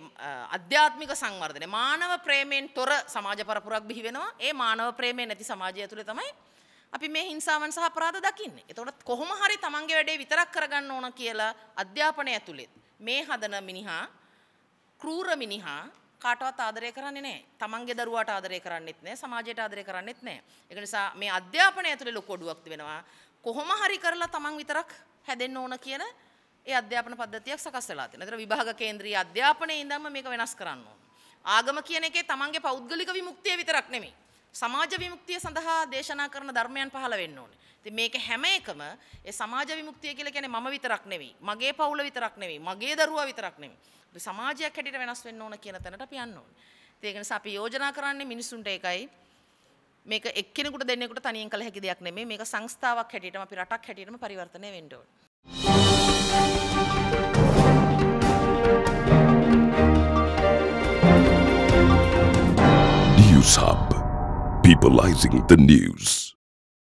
අධ්‍යාත්මික සංවර්ධනය මානව ප්‍රේමයෙන් තොර සමාජ පරපුරක් බිහි වෙනවා. ඒ මානව ප්‍රේමය නැති සමාජය ඇතුලේ තමයි අපි මේ හිංසාවන් සහ අපරාධ දකින්නේ. එතකොට කොහොම හරි තමන්ගේ වැඩේ විතරක් කරගන්න ඕන කියලා අධ්‍යාපනය ඇතුළේ මේ හදන මිනිහා ක්‍රූර මිනිහා කාටවත් ආදරය කරන්නේ නැහැ. තමන්ගේ දරුවාට ආදරය කරන්නෙත් නැහැ. සමාජයට ආදරය කරන්නෙත් නැහැ. ඒක නිසා මේ අධ්‍යාපනය ඇතුළේ ලොකු ඔඩුවක් වෙනවා. කොහොම හරි කරලා තමන් විතරක් හැදෙන්න ඕන කියන ඒ අධ්‍යාපන පද්ධතියක් සකස් වෙලා තියෙනවා. ඒතර විභාග කේන්ද්‍රීය අධ්‍යාපනයේ ඉඳන්ම මේක වෙනස් කරන්න ඕන. ආගම කියන එකේ තමන්ගේ පෞද්ගලික විමුක්තිය විතරක් නෙමෙයි. සමාජ විමුක්තිය සඳහා දේශනා කරන ධර්මයන් පහළ වෙන්න ඕනේ. ඉතින් මේක හැම එකම ඒ සමාජ විමුක්තිය කියලා කියන්නේ මම විතරක් නෙවෙයි, මගේ පවුල විතරක් නෙවෙයි, මගේ දරුවා විතරක් නෙවෙයි. සමාජයක් හැටියට වෙනස් වෙන්න ඕන කියන තැනට අපි යන්න ඕනේ. ඉතින් ඒක නිසා අපි යෝජනා කරන්නේ මිනිසුන්ට ඒකයි මේක එක්කෙනෙකුට දෙන්නෙකුට තනියෙන් කළ හැකි දෙයක් නෙමෙයි. මේක සංස්ථාවක් හැටියටම අපි රටක් හැටියටම පරිවර්තනය වෙන්න ඕනේ. News Hub. Peopleizing the news.